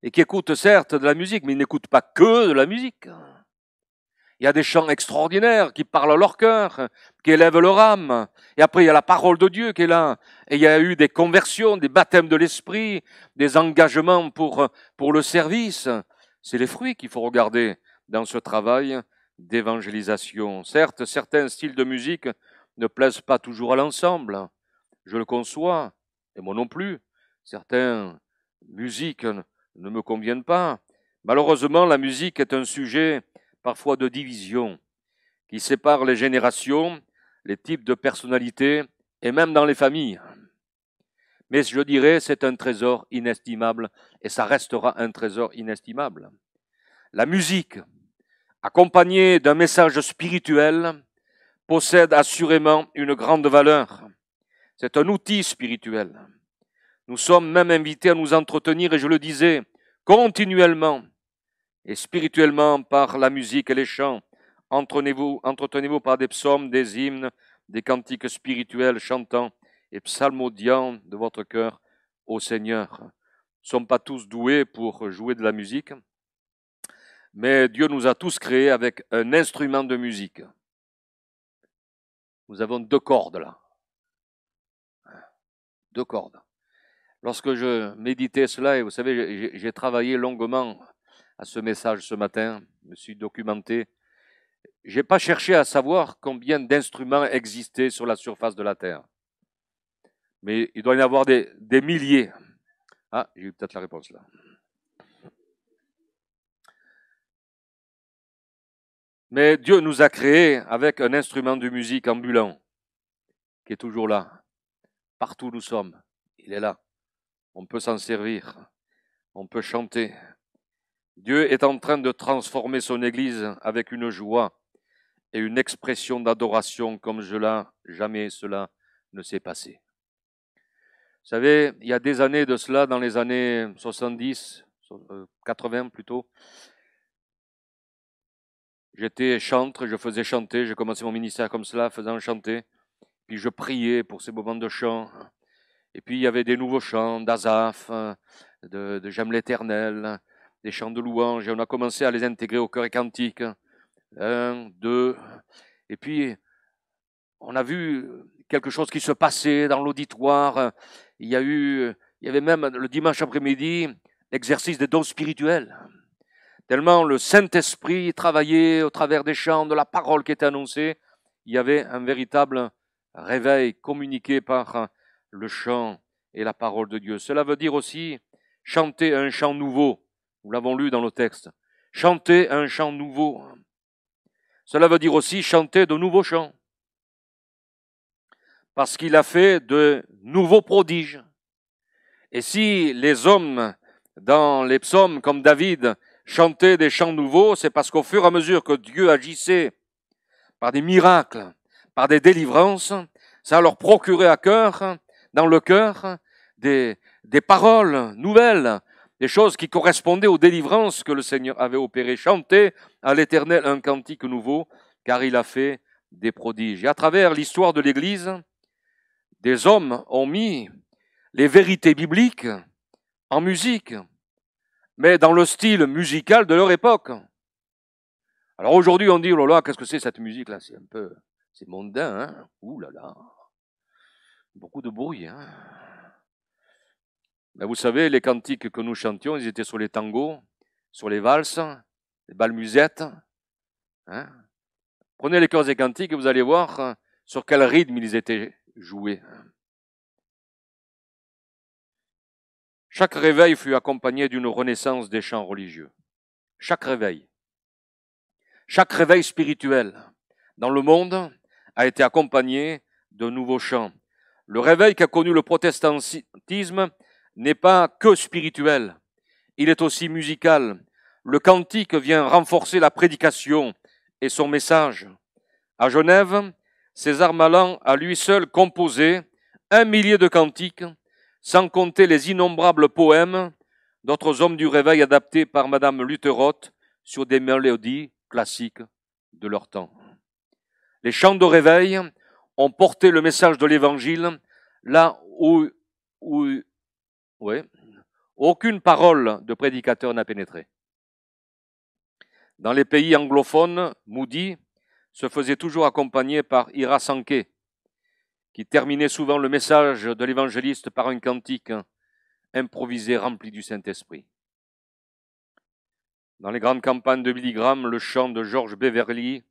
et qui écoutent certes de la musique, mais ils n'écoutent pas que de la musique. Il y a des chants extraordinaires qui parlent à leur cœur, qui élèvent leur âme. Et après, il y a la parole de Dieu qui est là. Et il y a eu des conversions, des baptêmes de l'esprit, des engagements pour, pour le service. C'est les fruits qu'il faut regarder dans ce travail d'évangélisation. Certes, certains styles de musique ne plaisent pas toujours à l'ensemble, je le conçois, et moi non plus. Certaines musiques ne me conviennent pas. Malheureusement, la musique est un sujet parfois de division, qui sépare les générations, les types de personnalités, et même dans les familles. Mais je dirais, c'est un trésor inestimable, et ça restera un trésor inestimable. La musique, accompagné d'un message spirituel, possède assurément une grande valeur. C'est un outil spirituel. Nous sommes même invités à nous entretenir, et je le disais, continuellement et spirituellement par la musique et les chants. Entretenez-vous, entretenez-vous par des psaumes, des hymnes, des cantiques spirituels, chantant et psalmodiant de votre cœur au Seigneur. Nous ne sommes pas tous doués pour jouer de la musique mais Dieu nous a tous créés avec un instrument de musique. Nous avons deux cordes là. Deux cordes. Lorsque je méditais cela, et vous savez, j'ai travaillé longuement à ce message ce matin, je me suis documenté. J'ai pas cherché à savoir combien d'instruments existaient sur la surface de la Terre. Mais il doit y en avoir des, des milliers. Ah, j'ai eu peut-être la réponse là. Mais Dieu nous a créés avec un instrument de musique ambulant qui est toujours là. Partout où nous sommes, il est là. On peut s'en servir. On peut chanter. Dieu est en train de transformer son Église avec une joie et une expression d'adoration comme je jamais cela ne s'est passé. Vous savez, il y a des années de cela, dans les années 70, 80 euh, plutôt, J'étais chantre, je faisais chanter, j'ai commencé mon ministère comme cela, faisant chanter. Puis je priais pour ces moments de chant. Et puis il y avait des nouveaux chants d'Azaf, de, J'aime l'Éternel, des chants de louange. Et on a commencé à les intégrer au Chœur et cantique. Un, deux. Et puis on a vu quelque chose qui se passait dans l'auditoire. Il y a eu, il y avait même le dimanche après-midi l'exercice des dons spirituels. Tellement le Saint-Esprit travaillait au travers des chants, de la parole qui était annoncée, il y avait un véritable réveil communiqué par le chant et la parole de Dieu. Cela veut dire aussi chanter un chant nouveau. Nous l'avons lu dans le texte. Chanter un chant nouveau. Cela veut dire aussi chanter de nouveaux chants. Parce qu'il a fait de nouveaux prodiges. Et si les hommes dans les psaumes comme David chanter des chants nouveaux, c'est parce qu'au fur et à mesure que Dieu agissait par des miracles, par des délivrances, ça leur procurait à cœur, dans le cœur, des, des paroles nouvelles, des choses qui correspondaient aux délivrances que le Seigneur avait opérées. Chanter à l'Éternel un cantique nouveau, car il a fait des prodiges. Et à travers l'histoire de l'Église, des hommes ont mis les vérités bibliques en musique, mais dans le style musical de leur époque. Alors aujourd'hui, on dit, oh là là, qu'est-ce que c'est cette musique-là C'est un peu, c'est mondain, hein Ouh là là, beaucoup de bruit, hein mais ben, vous savez, les cantiques que nous chantions, ils étaient sur les tangos, sur les valses, les balmusettes. Hein Prenez les chœurs des cantiques et vous allez voir hein, sur quel rythme ils étaient joués. Hein. Chaque réveil fut accompagné d'une renaissance des chants religieux. Chaque réveil. Chaque réveil spirituel dans le monde a été accompagné de nouveaux chants. Le réveil qu'a connu le protestantisme n'est pas que spirituel, il est aussi musical. Le cantique vient renforcer la prédication et son message. À Genève, César Malan a lui seul composé un millier de cantiques sans compter les innombrables poèmes d'autres hommes du réveil adaptés par Madame Lutheroth sur des mélodies classiques de leur temps. Les chants de réveil ont porté le message de l'Évangile là où, ouais, aucune parole de prédicateur n'a pénétré. Dans les pays anglophones, Moody se faisait toujours accompagner par Ira Sankey, qui terminait souvent le message de l'évangéliste par un cantique improvisé rempli du Saint-Esprit. Dans les grandes campagnes de Billy Graham, le chant de Georges Beverly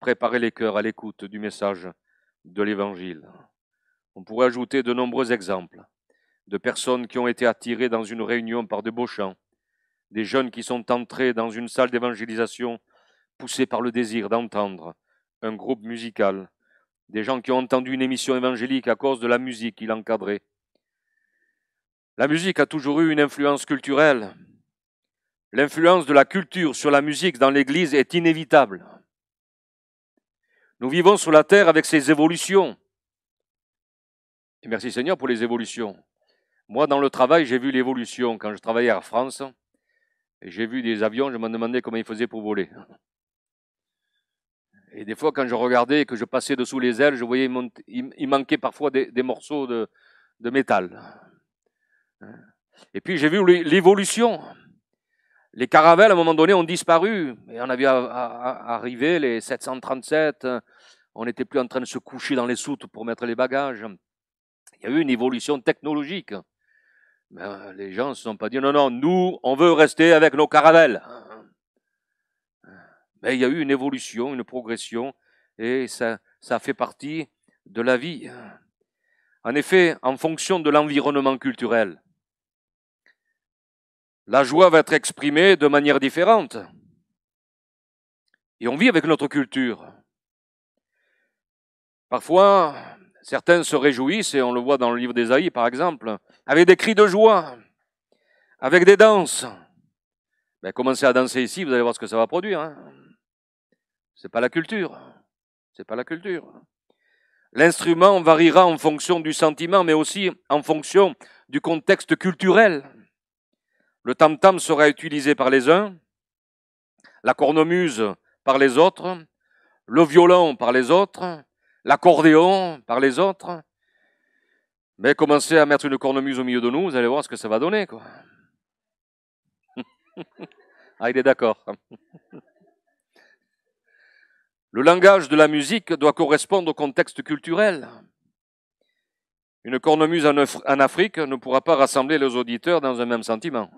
préparait les cœurs à l'écoute du message de l'Évangile. On pourrait ajouter de nombreux exemples de personnes qui ont été attirées dans une réunion par de beaux chants, des jeunes qui sont entrés dans une salle d'évangélisation poussés par le désir d'entendre un groupe musical des gens qui ont entendu une émission évangélique à cause de la musique qu'il encadrait. La musique a toujours eu une influence culturelle. L'influence de la culture sur la musique dans l'Église est inévitable. Nous vivons sur la terre avec ces évolutions. merci Seigneur pour les évolutions. Moi, dans le travail, j'ai vu l'évolution. Quand je travaillais à France, j'ai vu des avions, je me demandais comment ils faisaient pour voler. Et des fois, quand je regardais et que je passais dessous les ailes, je voyais qu'il manquait parfois des, morceaux de, métal. Et puis j'ai vu l'évolution. Les caravelles, à un moment donné, ont disparu. Et on avait arriver arrivé les 737. On n'était plus en train de se coucher dans les soutes pour mettre les bagages. Il y a eu une évolution technologique. Ben, les gens ne se sont pas dit non, non, nous, on veut rester avec nos caravelles il y a eu une évolution, une progression, et ça, fait partie de la vie. En effet, en fonction de l'environnement culturel, la joie va être exprimée de manière différente. Et on vit avec notre culture. Parfois, certains se réjouissent, et on le voit dans le livre des Haïts, par exemple, avec des cris de joie, avec des danses. Ben, commencez à danser ici, vous allez voir ce que ça va produire. Hein. C'est pas la culture. C'est pas la culture. L'instrument variera en fonction du sentiment, mais aussi en fonction du contexte culturel. Le tam-tam sera utilisé par les uns, la cornemuse par les autres, le violon par les autres, l'accordéon par les autres. Mais commencez à mettre une cornemuse au milieu de nous, vous allez voir ce que ça va donner. Quoi. ah, il est d'accord. Le langage de la musique doit correspondre au contexte culturel. Une cornemuse en Afrique ne pourra pas rassembler les auditeurs dans un même sentiment.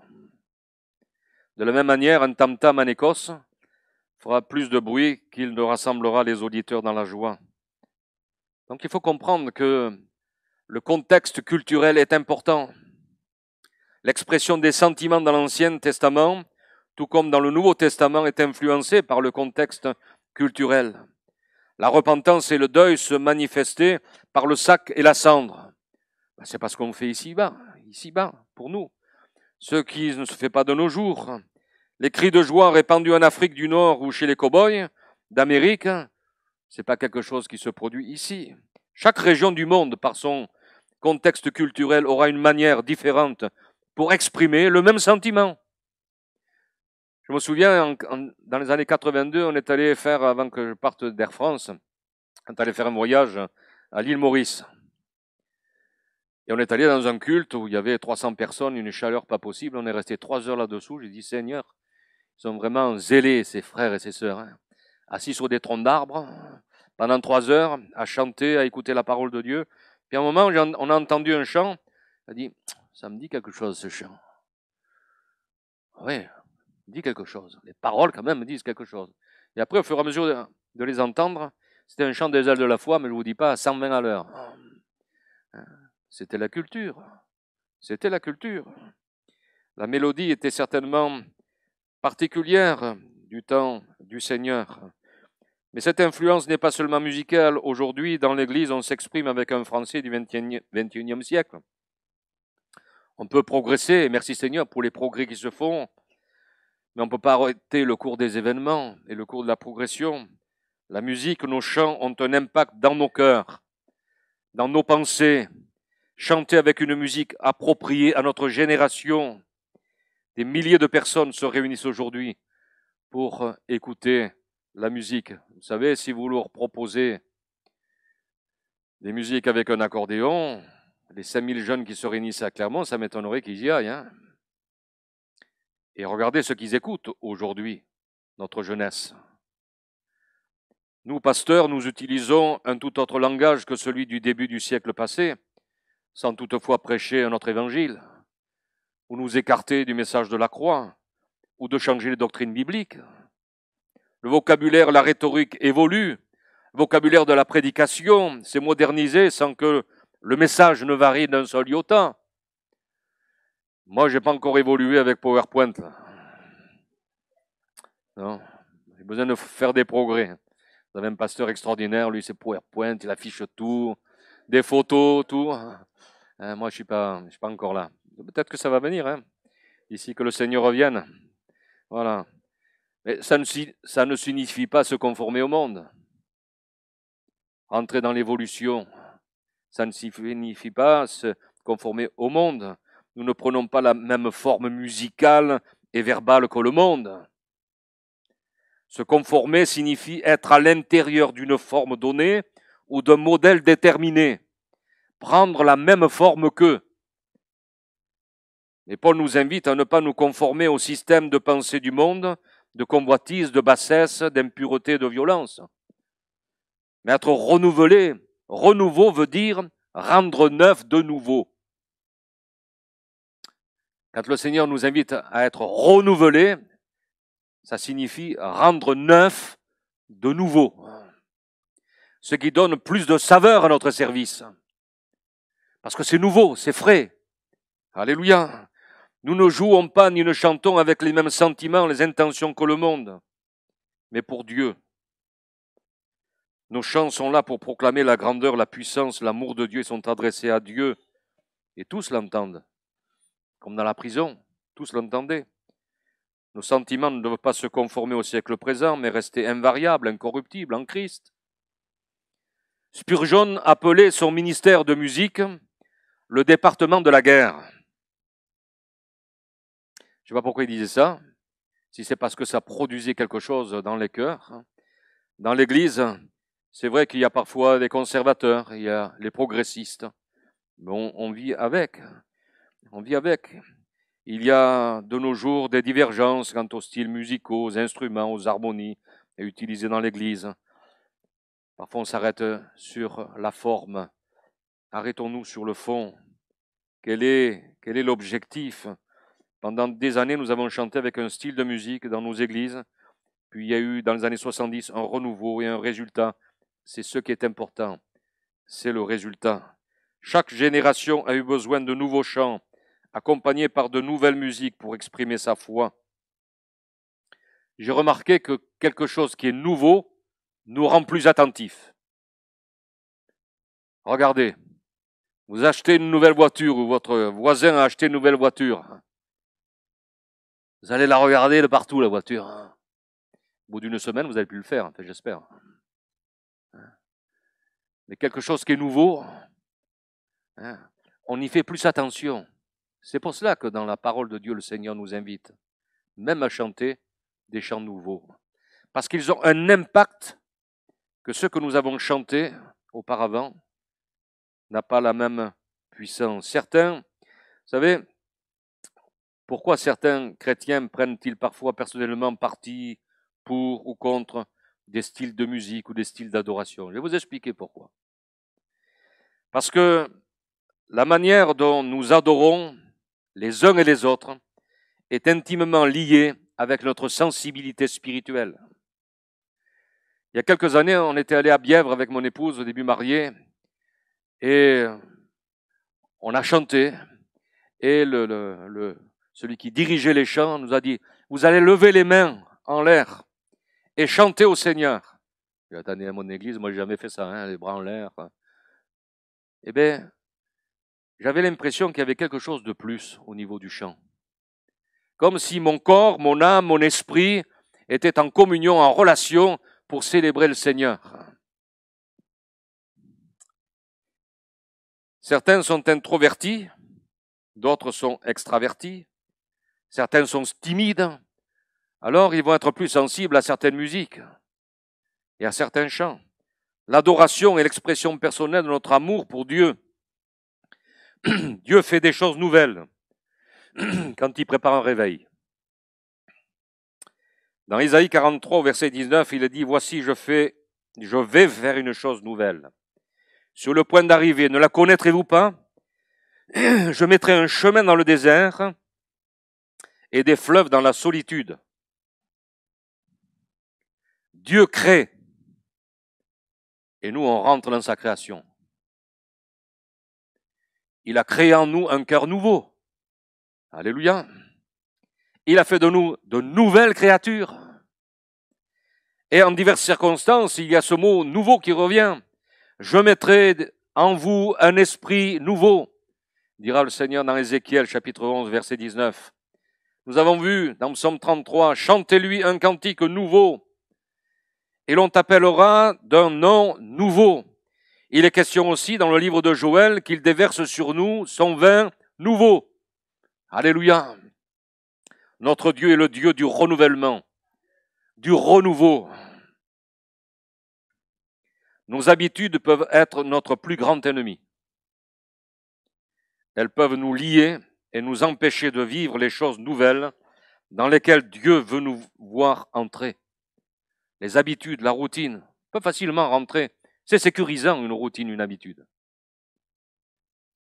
De la même manière, un tam-tam en Écosse fera plus de bruit qu'il ne rassemblera les auditeurs dans la joie. Donc il faut comprendre que le contexte culturel est important. L'expression des sentiments dans l'Ancien Testament, tout comme dans le Nouveau Testament, est influencée par le contexte culturel. La repentance et le deuil se manifestaient par le sac et la cendre. Ce ben, c'est pas ce qu'on fait ici-bas, ici-bas, pour nous. Ce qui ne se fait pas de nos jours. Les cris de joie répandus en Afrique du Nord ou chez les cow-boys d'Amérique, c'est pas quelque chose qui se produit ici. Chaque région du monde, par son contexte culturel, aura une manière différente pour exprimer le même sentiment. Je me souviens, dans les années 82, on est allé faire, avant que je parte d'Air France, on est allé faire un voyage à l'île Maurice. Et on est allé dans un culte où il y avait 300 personnes, une chaleur pas possible. On est resté trois heures là-dessous. J'ai dit, Seigneur, ils sont vraiment zélés, ces frères et ces sœurs, hein. assis sur des troncs d'arbres pendant trois heures, à chanter, à écouter la parole de Dieu. Puis à un moment, on a entendu un chant. J'ai a dit, ça me dit quelque chose, ce chant. Ah oui, dit quelque chose. Les paroles, quand même, disent quelque chose. Et après, au fur et à mesure de, les entendre, c'était un chant des ailes de la foi, mais je ne vous dis pas à 120 à l'heure. Ah. Hein, c'était la culture. C'était la culture. La mélodie était certainement particulière du temps du Seigneur. Mais cette influence n'est pas seulement musicale. Aujourd'hui, dans l'Église, on s'exprime avec un français du XXIe siècle. On peut progresser, merci Seigneur pour les progrès qui se font, on ne peut pas arrêter le cours des événements et le cours de la progression. La musique, nos chants ont un impact dans nos cœurs, dans nos pensées. Chanter avec une musique appropriée à notre génération. Des milliers de personnes se réunissent aujourd'hui pour écouter la musique. Vous savez, si vous leur proposez des musiques avec un accordéon, les 5000 jeunes qui se réunissent à Clermont, ça m'étonnerait qu'ils y aillent. Hein. Et regardez ce qu'ils écoutent aujourd'hui, notre jeunesse. Nous, pasteurs, nous utilisons un tout autre langage que celui du début du siècle passé, sans toutefois prêcher un autre évangile, ou nous écarter du message de la croix, ou de changer les doctrines bibliques. Le vocabulaire, la rhétorique évolue, le vocabulaire de la prédication s'est modernisé sans que le message ne varie d'un seul iota. Moi, n'ai pas encore évolué avec PowerPoint. Non. J'ai besoin de faire des progrès. Vous avez un pasteur extraordinaire, lui, c'est PowerPoint, il affiche tout, des photos, tout. Hein, moi, je suis pas, suis pas encore là. Peut-être que ça va venir, hein, ici que le Seigneur revienne. Voilà. Mais ça ne, ça ne signifie pas se conformer au monde. Entrer dans l'évolution, ça ne signifie pas se conformer au monde nous ne prenons pas la même forme musicale et verbale que le monde. Se conformer signifie être à l'intérieur d'une forme donnée ou d'un modèle déterminé, prendre la même forme qu'eux. Et Paul nous invite à ne pas nous conformer au système de pensée du monde, de convoitise, de bassesse, d'impureté, de violence. Mais être renouvelé, renouveau veut dire rendre neuf de nouveau. Quand le Seigneur nous invite à être renouvelés, ça signifie rendre neuf de nouveau, ce qui donne plus de saveur à notre service. Parce que c'est nouveau, c'est frais. Alléluia. Nous ne jouons pas ni ne chantons avec les mêmes sentiments, les intentions que le monde, mais pour Dieu. Nos chants sont là pour proclamer la grandeur, la puissance, l'amour de Dieu. et sont adressés à Dieu et tous l'entendent comme dans la prison, tous l'entendaient. Nos sentiments ne doivent pas se conformer au siècle présent, mais rester invariables, incorruptibles, en Christ. Spurgeon appelait son ministère de musique le département de la guerre. Je ne sais pas pourquoi il disait ça, si c'est parce que ça produisait quelque chose dans les cœurs. Dans l'Église, c'est vrai qu'il y a parfois des conservateurs, il y a les progressistes. mais on vit avec on vit avec. Il y a de nos jours des divergences quant aux styles musicaux, aux instruments, aux harmonies utilisées dans l'Église. Parfois on s'arrête sur la forme. Arrêtons-nous sur le fond. Quel est, quel est l'objectif Pendant des années, nous avons chanté avec un style de musique dans nos églises. Puis il y a eu dans les années 70 un renouveau et un résultat. C'est ce qui est important. C'est le résultat. Chaque génération a eu besoin de nouveaux chants, accompagné par de nouvelles musiques pour exprimer sa foi. J'ai remarqué que quelque chose qui est nouveau nous rend plus attentifs. Regardez, vous achetez une nouvelle voiture ou votre voisin a acheté une nouvelle voiture. Vous allez la regarder de partout, la voiture. Hein. Au bout d'une semaine, vous n'allez plus le faire, j'espère. Hein. Mais quelque chose qui est nouveau, hein, on y fait plus attention. C'est pour cela que dans la parole de Dieu, le Seigneur nous invite même à chanter des chants nouveaux. Parce qu'ils ont un impact que ce que nous avons chanté auparavant n'a pas la même puissance. Certains, vous savez, pourquoi certains chrétiens prennent-ils parfois personnellement parti pour ou contre des styles de musique ou des styles d'adoration Je vais vous expliquer pourquoi. Parce que la manière dont nous adorons les uns et les autres, est intimement lié avec notre sensibilité spirituelle. Il y a quelques années, on était allé à Bièvre avec mon épouse, au début marié, et on a chanté, et celui qui dirigeait les chants nous a dit, vous allez lever les mains en l'air et chanter au Seigneur. J'ai attendez, à mon église, moi j'ai jamais fait ça, hein, les bras en l'air. Eh bien, j'avais l'impression qu'il y avait quelque chose de plus au niveau du chant. Comme si mon corps, mon âme, mon esprit étaient en communion, en relation pour célébrer le Seigneur. Certains sont introvertis, d'autres sont extravertis, certains sont timides, alors ils vont être plus sensibles à certaines musiques et à certains chants. L'adoration est l'expression personnelle de notre amour pour Dieu. Dieu fait des choses nouvelles quand il prépare un réveil. Dans Isaïe 43, verset 19, il est dit, Voici, je, fais, je vais faire une chose nouvelle. Sur le point d'arriver, ne la connaîtrez-vous pas Je mettrai un chemin dans le désert et des fleuves dans la solitude. Dieu crée et nous, on rentre dans sa création. Il a créé en nous un cœur nouveau. Alléluia. Il a fait de nous de nouvelles créatures. Et en diverses circonstances, il y a ce mot nouveau qui revient. Je mettrai en vous un esprit nouveau, dira le Seigneur dans Ézéchiel chapitre 11 verset 19. Nous avons vu dans Psaume 33, chantez-lui un cantique nouveau, et l'on t'appellera d'un nom nouveau. Il est question aussi dans le livre de Joël qu'il déverse sur nous son vin nouveau. Alléluia. Notre Dieu est le Dieu du renouvellement, du renouveau. Nos habitudes peuvent être notre plus grand ennemi. Elles peuvent nous lier et nous empêcher de vivre les choses nouvelles dans lesquelles Dieu veut nous voir entrer. Les habitudes, la routine, peuvent facilement rentrer c'est sécurisant une routine, une habitude.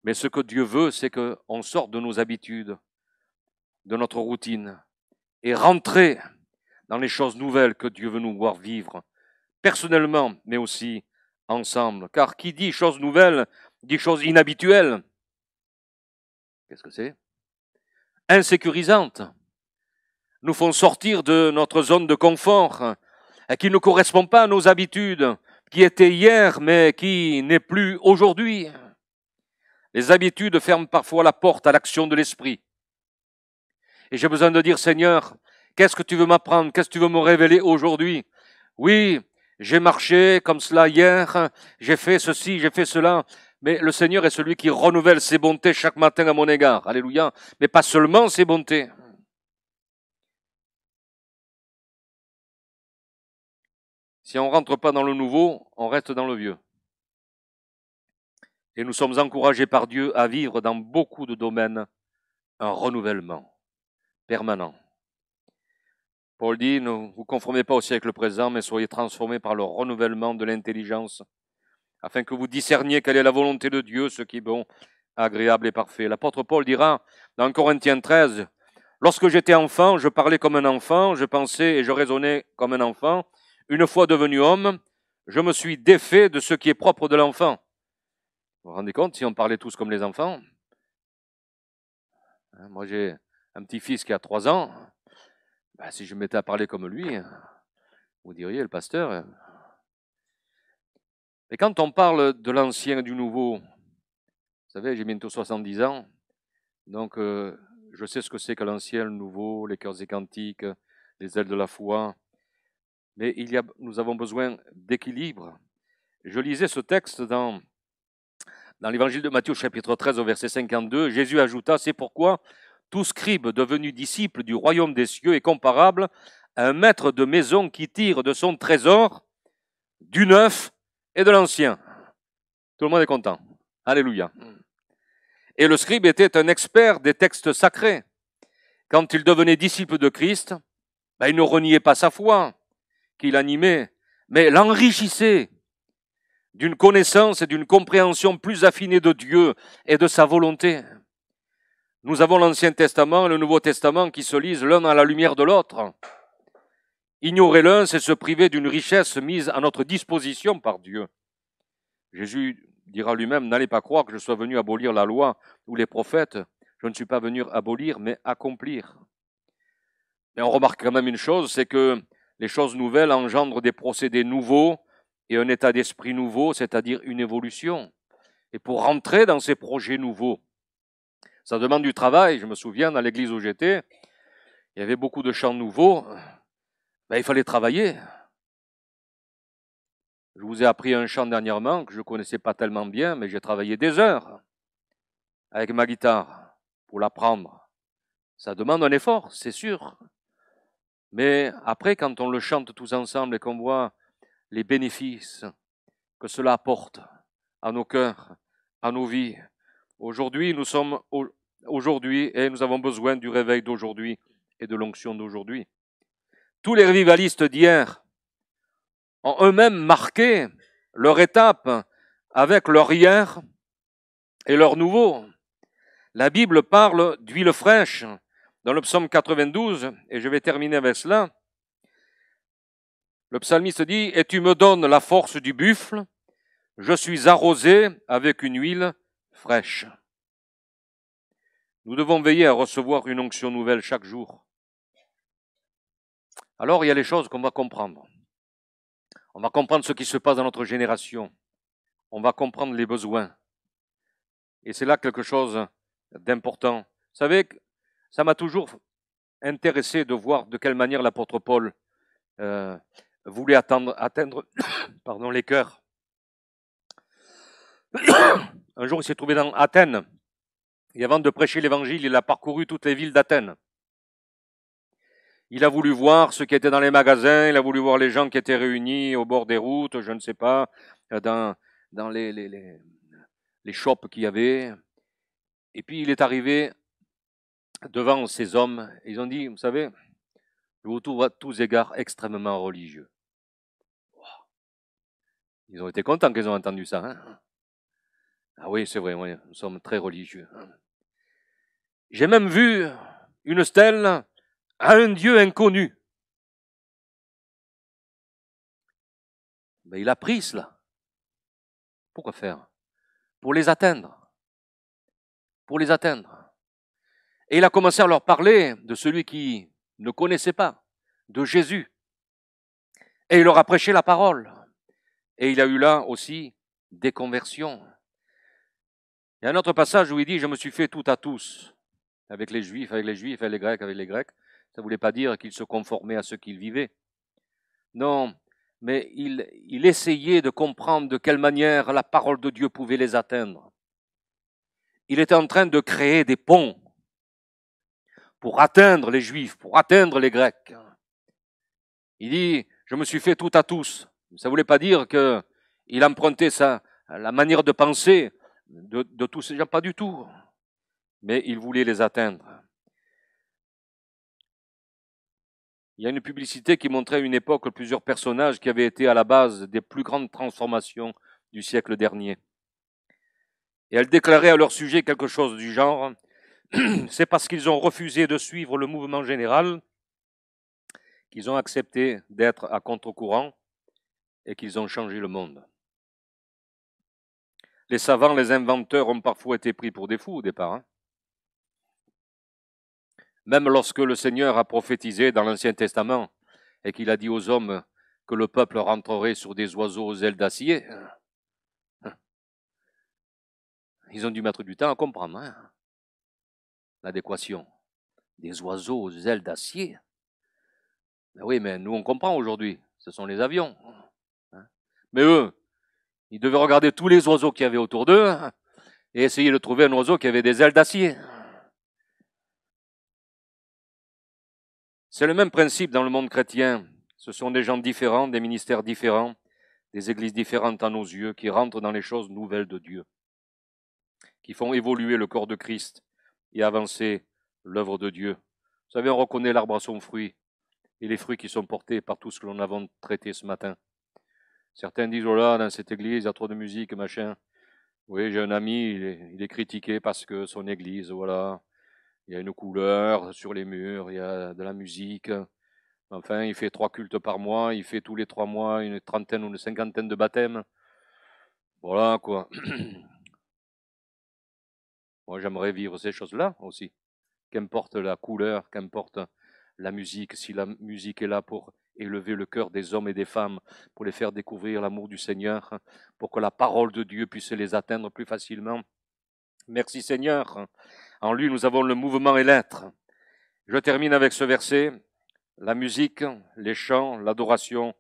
Mais ce que Dieu veut, c'est qu'on sorte de nos habitudes, de notre routine, et rentrer dans les choses nouvelles que Dieu veut nous voir vivre, personnellement, mais aussi ensemble. Car qui dit choses nouvelles, dit choses inhabituelles. Qu'est-ce que c'est Insécurisantes. Nous font sortir de notre zone de confort, hein, qui ne correspond pas à nos habitudes, qui était hier mais qui n'est plus aujourd'hui. Les habitudes ferment parfois la porte à l'action de l'esprit. Et j'ai besoin de dire, Seigneur, qu'est-ce que tu veux m'apprendre Qu'est-ce que tu veux me révéler aujourd'hui Oui, j'ai marché comme cela hier, j'ai fait ceci, j'ai fait cela, mais le Seigneur est celui qui renouvelle ses bontés chaque matin à mon égard. Alléluia. Mais pas seulement ses bontés. Si on ne rentre pas dans le nouveau, on reste dans le vieux. Et nous sommes encouragés par Dieu à vivre dans beaucoup de domaines un renouvellement permanent. Paul dit, ne vous conformez pas au siècle présent, mais soyez transformés par le renouvellement de l'intelligence, afin que vous discerniez quelle est la volonté de Dieu, ce qui est bon, agréable et parfait. L'apôtre Paul dira dans Corinthiens 13, Lorsque j'étais enfant, je parlais comme un enfant, je pensais et je raisonnais comme un enfant, une fois devenu homme, je me suis défait de ce qui est propre de l'enfant. Vous vous rendez compte, si on parlait tous comme les enfants hein, Moi, j'ai un petit-fils qui a trois ans. Bah, si je m'étais à parler comme lui, vous diriez, le pasteur. Et quand on parle de l'ancien et du nouveau, vous savez, j'ai bientôt 70 ans, donc euh, je sais ce que c'est que l'ancien, le nouveau, les cœurs et cantiques, les ailes de la foi, mais il nous avons besoin d'équilibre. Je lisais ce texte dans, dans l'évangile de Matthieu chapitre 13 au verset 52. Jésus ajouta, c'est pourquoi tout scribe devenu disciple du royaume des cieux est comparable à un maître de maison qui tire de son trésor du neuf et de l'ancien. Tout le monde est content. Alléluia. Et le scribe était un expert des textes sacrés. Quand il devenait disciple de Christ, ben, il ne reniait pas sa foi qui l'animait, mais l'enrichissait d'une connaissance et d'une compréhension plus affinée de Dieu et de sa volonté. Nous avons l'Ancien Testament et le Nouveau Testament qui se lisent l'un à la lumière de l'autre. Ignorer l'un, c'est se priver d'une richesse mise à notre disposition par Dieu. Jésus dira lui-même, n'allez pas croire que je sois venu abolir la loi ou les prophètes. Je ne suis pas venu abolir, mais accomplir. Mais on remarque quand même une chose, c'est que les choses nouvelles engendrent des procédés nouveaux et un état d'esprit nouveau, c'est-à-dire une évolution. Et pour rentrer dans ces projets nouveaux, ça demande du travail. Je me souviens, dans l'église où j'étais, il y avait beaucoup de chants nouveaux. Ben, il fallait travailler. Je vous ai appris un chant dernièrement que je ne connaissais pas tellement bien, mais j'ai travaillé des heures avec ma guitare pour l'apprendre. Ça demande un effort, c'est sûr. Mais après, quand on le chante tous ensemble et qu'on voit les bénéfices que cela apporte à nos cœurs, à nos vies, aujourd'hui, nous sommes aujourd'hui et nous avons besoin du réveil d'aujourd'hui et de l'onction d'aujourd'hui. Tous les revivalistes d'hier ont eux-mêmes marqué leur étape avec leur hier et leur nouveau. La Bible parle d'huile fraîche dans le psaume 92, et je vais terminer avec cela, le psalmiste dit, Et tu me donnes la force du buffle, je suis arrosé avec une huile fraîche. Nous devons veiller à recevoir une onction nouvelle chaque jour. Alors il y a les choses qu'on va comprendre. On va comprendre ce qui se passe dans notre génération. On va comprendre les besoins. Et c'est là quelque chose d'important. Vous savez, ça m'a toujours intéressé de voir de quelle manière l'apôtre Paul euh, voulait atteindre les cœurs. Un jour, il s'est trouvé dans Athènes, et avant de prêcher l'évangile, il a parcouru toutes les villes d'Athènes. Il a voulu voir ce qui était dans les magasins, il a voulu voir les gens qui étaient réunis au bord des routes, je ne sais pas, euh, dans, les, les, les shops qu'il y avait. Et puis il est arrivé devant ces hommes, ils ont dit, vous savez, je vous trouve à tous égards extrêmement religieux. Ils ont été contents qu'ils ont entendu ça. Hein. ah oui, c'est vrai, nous sommes très religieux. Hein. J'ai même vu une stèle à un Dieu inconnu. Mais ben, il a pris cela. Pourquoi faire Pour les atteindre. Pour les atteindre. Et il a commencé à leur parler de celui qui ne connaissait pas, de Jésus. Et il leur a prêché la parole. Et il a eu là aussi des conversions. Il y a un autre passage où il dit, je me suis fait tout à tous, avec les Juifs, avec les Juifs, avec les Grecs, avec les Grecs. Ça ne voulait pas dire qu'ils se conformait à ce qu'ils vivaient. Non, mais il essayait de comprendre de quelle manière la parole de Dieu pouvait les atteindre. Il était en train de créer des ponts pour atteindre les Juifs, pour atteindre les Grecs. Il dit, je me suis fait tout à tous. Ça ne voulait pas dire qu'il empruntait la manière de penser de, tous ces gens, pas du tout. Mais il voulait les atteindre. Il y a une publicité qui montrait une époque plusieurs personnages qui avaient été à la base des plus grandes transformations du siècle dernier. Et elle déclarait à leur sujet quelque chose du genre c'est parce qu'ils ont refusé de suivre le mouvement général qu'ils ont accepté d'être à contre-courant et qu'ils ont changé le monde. Les savants, les inventeurs ont parfois été pris pour des fous au départ. Hein. Même lorsque le Seigneur a prophétisé dans l'Ancien Testament et qu'il a dit aux hommes que le peuple rentrerait sur des oiseaux aux ailes d'acier, hein. ils ont dû mettre du temps à comprendre. Hein l'adéquation des oiseaux aux ailes d'acier. Ben oui, mais nous on comprend aujourd'hui, ce sont les avions. Hein. Mais eux, ils devaient regarder tous les oiseaux qu'il y avait autour d'eux hein, et essayer de trouver un oiseau qui avait des ailes d'acier. C'est le même principe dans le monde chrétien. Ce sont des gens différents, des ministères différents, des églises différentes à nos yeux, qui rentrent dans les choses nouvelles de Dieu, qui font évoluer le corps de Christ et avancer l'œuvre de Dieu. Vous savez, on reconnaît l'arbre à son fruit et les fruits qui sont portés par tout ce que l'on a traité ce matin. Certains disent, oh là, dans cette église, il y a trop de musique, machin. Oui, j'ai un ami, il est, il est, critiqué parce que son église, voilà, il y a une couleur sur les murs, il y a de la musique. Enfin, il fait trois cultes par mois, il fait tous les trois mois une trentaine ou une cinquantaine de baptêmes. Voilà, quoi. Moi, j'aimerais vivre ces choses-là aussi. Qu'importe la couleur, qu'importe la musique, si la musique est là pour élever le cœur des hommes et des femmes, pour les faire découvrir l'amour du Seigneur, pour que la parole de Dieu puisse les atteindre plus facilement. Merci Seigneur. En lui, nous avons le mouvement et l'être. Je termine avec ce verset. La musique, les chants, l'adoration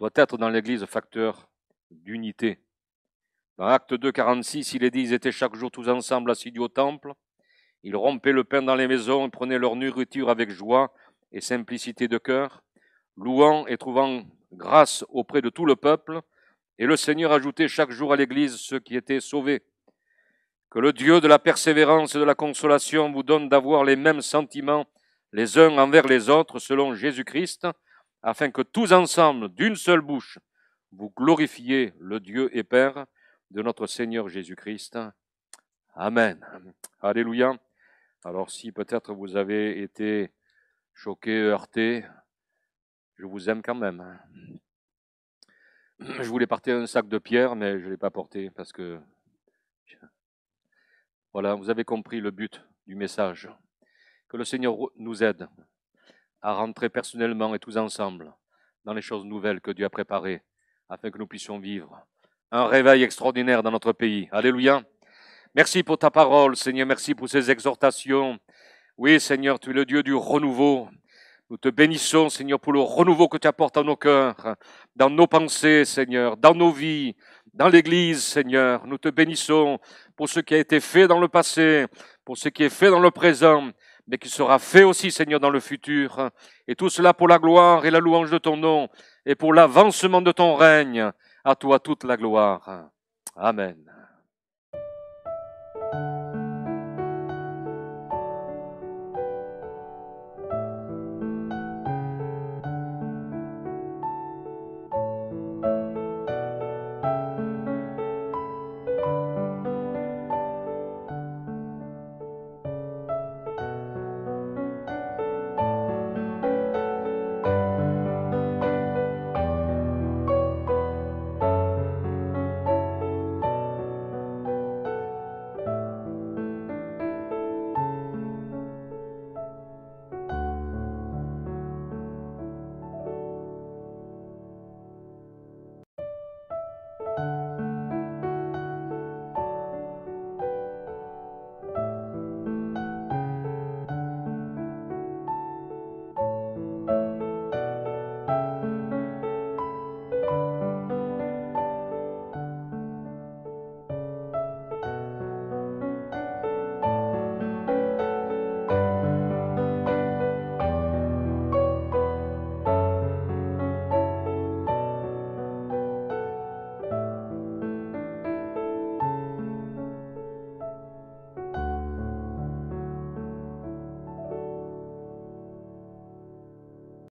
doivent être dans l'Église facteur d'unité. Dans Acte 2, 46, il est dit, ils étaient chaque jour tous ensemble assis au temple. Ils rompaient le pain dans les maisons et prenaient leur nourriture avec joie et simplicité de cœur, louant et trouvant grâce auprès de tout le peuple. Et le Seigneur ajoutait chaque jour à l'Église ceux qui étaient sauvés. Que le Dieu de la persévérance et de la consolation vous donne d'avoir les mêmes sentiments les uns envers les autres selon Jésus-Christ, afin que tous ensemble, d'une seule bouche, vous glorifiez le Dieu et Père de notre Seigneur Jésus-Christ. Amen. Alléluia. Alors si peut-être vous avez été choqué, heurté, je vous aime quand même. Hein. Je voulais porter un sac de pierre, mais je ne l'ai pas porté parce que... Voilà, vous avez compris le but du message. Que le Seigneur nous aide à rentrer personnellement et tous ensemble dans les choses nouvelles que Dieu a préparées afin que nous puissions vivre un réveil extraordinaire dans notre pays. Alléluia. Merci pour ta parole, Seigneur. Merci pour ces exhortations. Oui, Seigneur, tu es le Dieu du renouveau. Nous te bénissons, Seigneur, pour le renouveau que tu apportes à nos cœurs, dans nos pensées, Seigneur, dans nos vies, dans l'Église, Seigneur. Nous te bénissons pour ce qui a été fait dans le passé, pour ce qui est fait dans le présent, mais qui sera fait aussi, Seigneur, dans le futur. Et tout cela pour la gloire et la louange de ton nom et pour l'avancement de ton règne. À toi toute la gloire. Amen.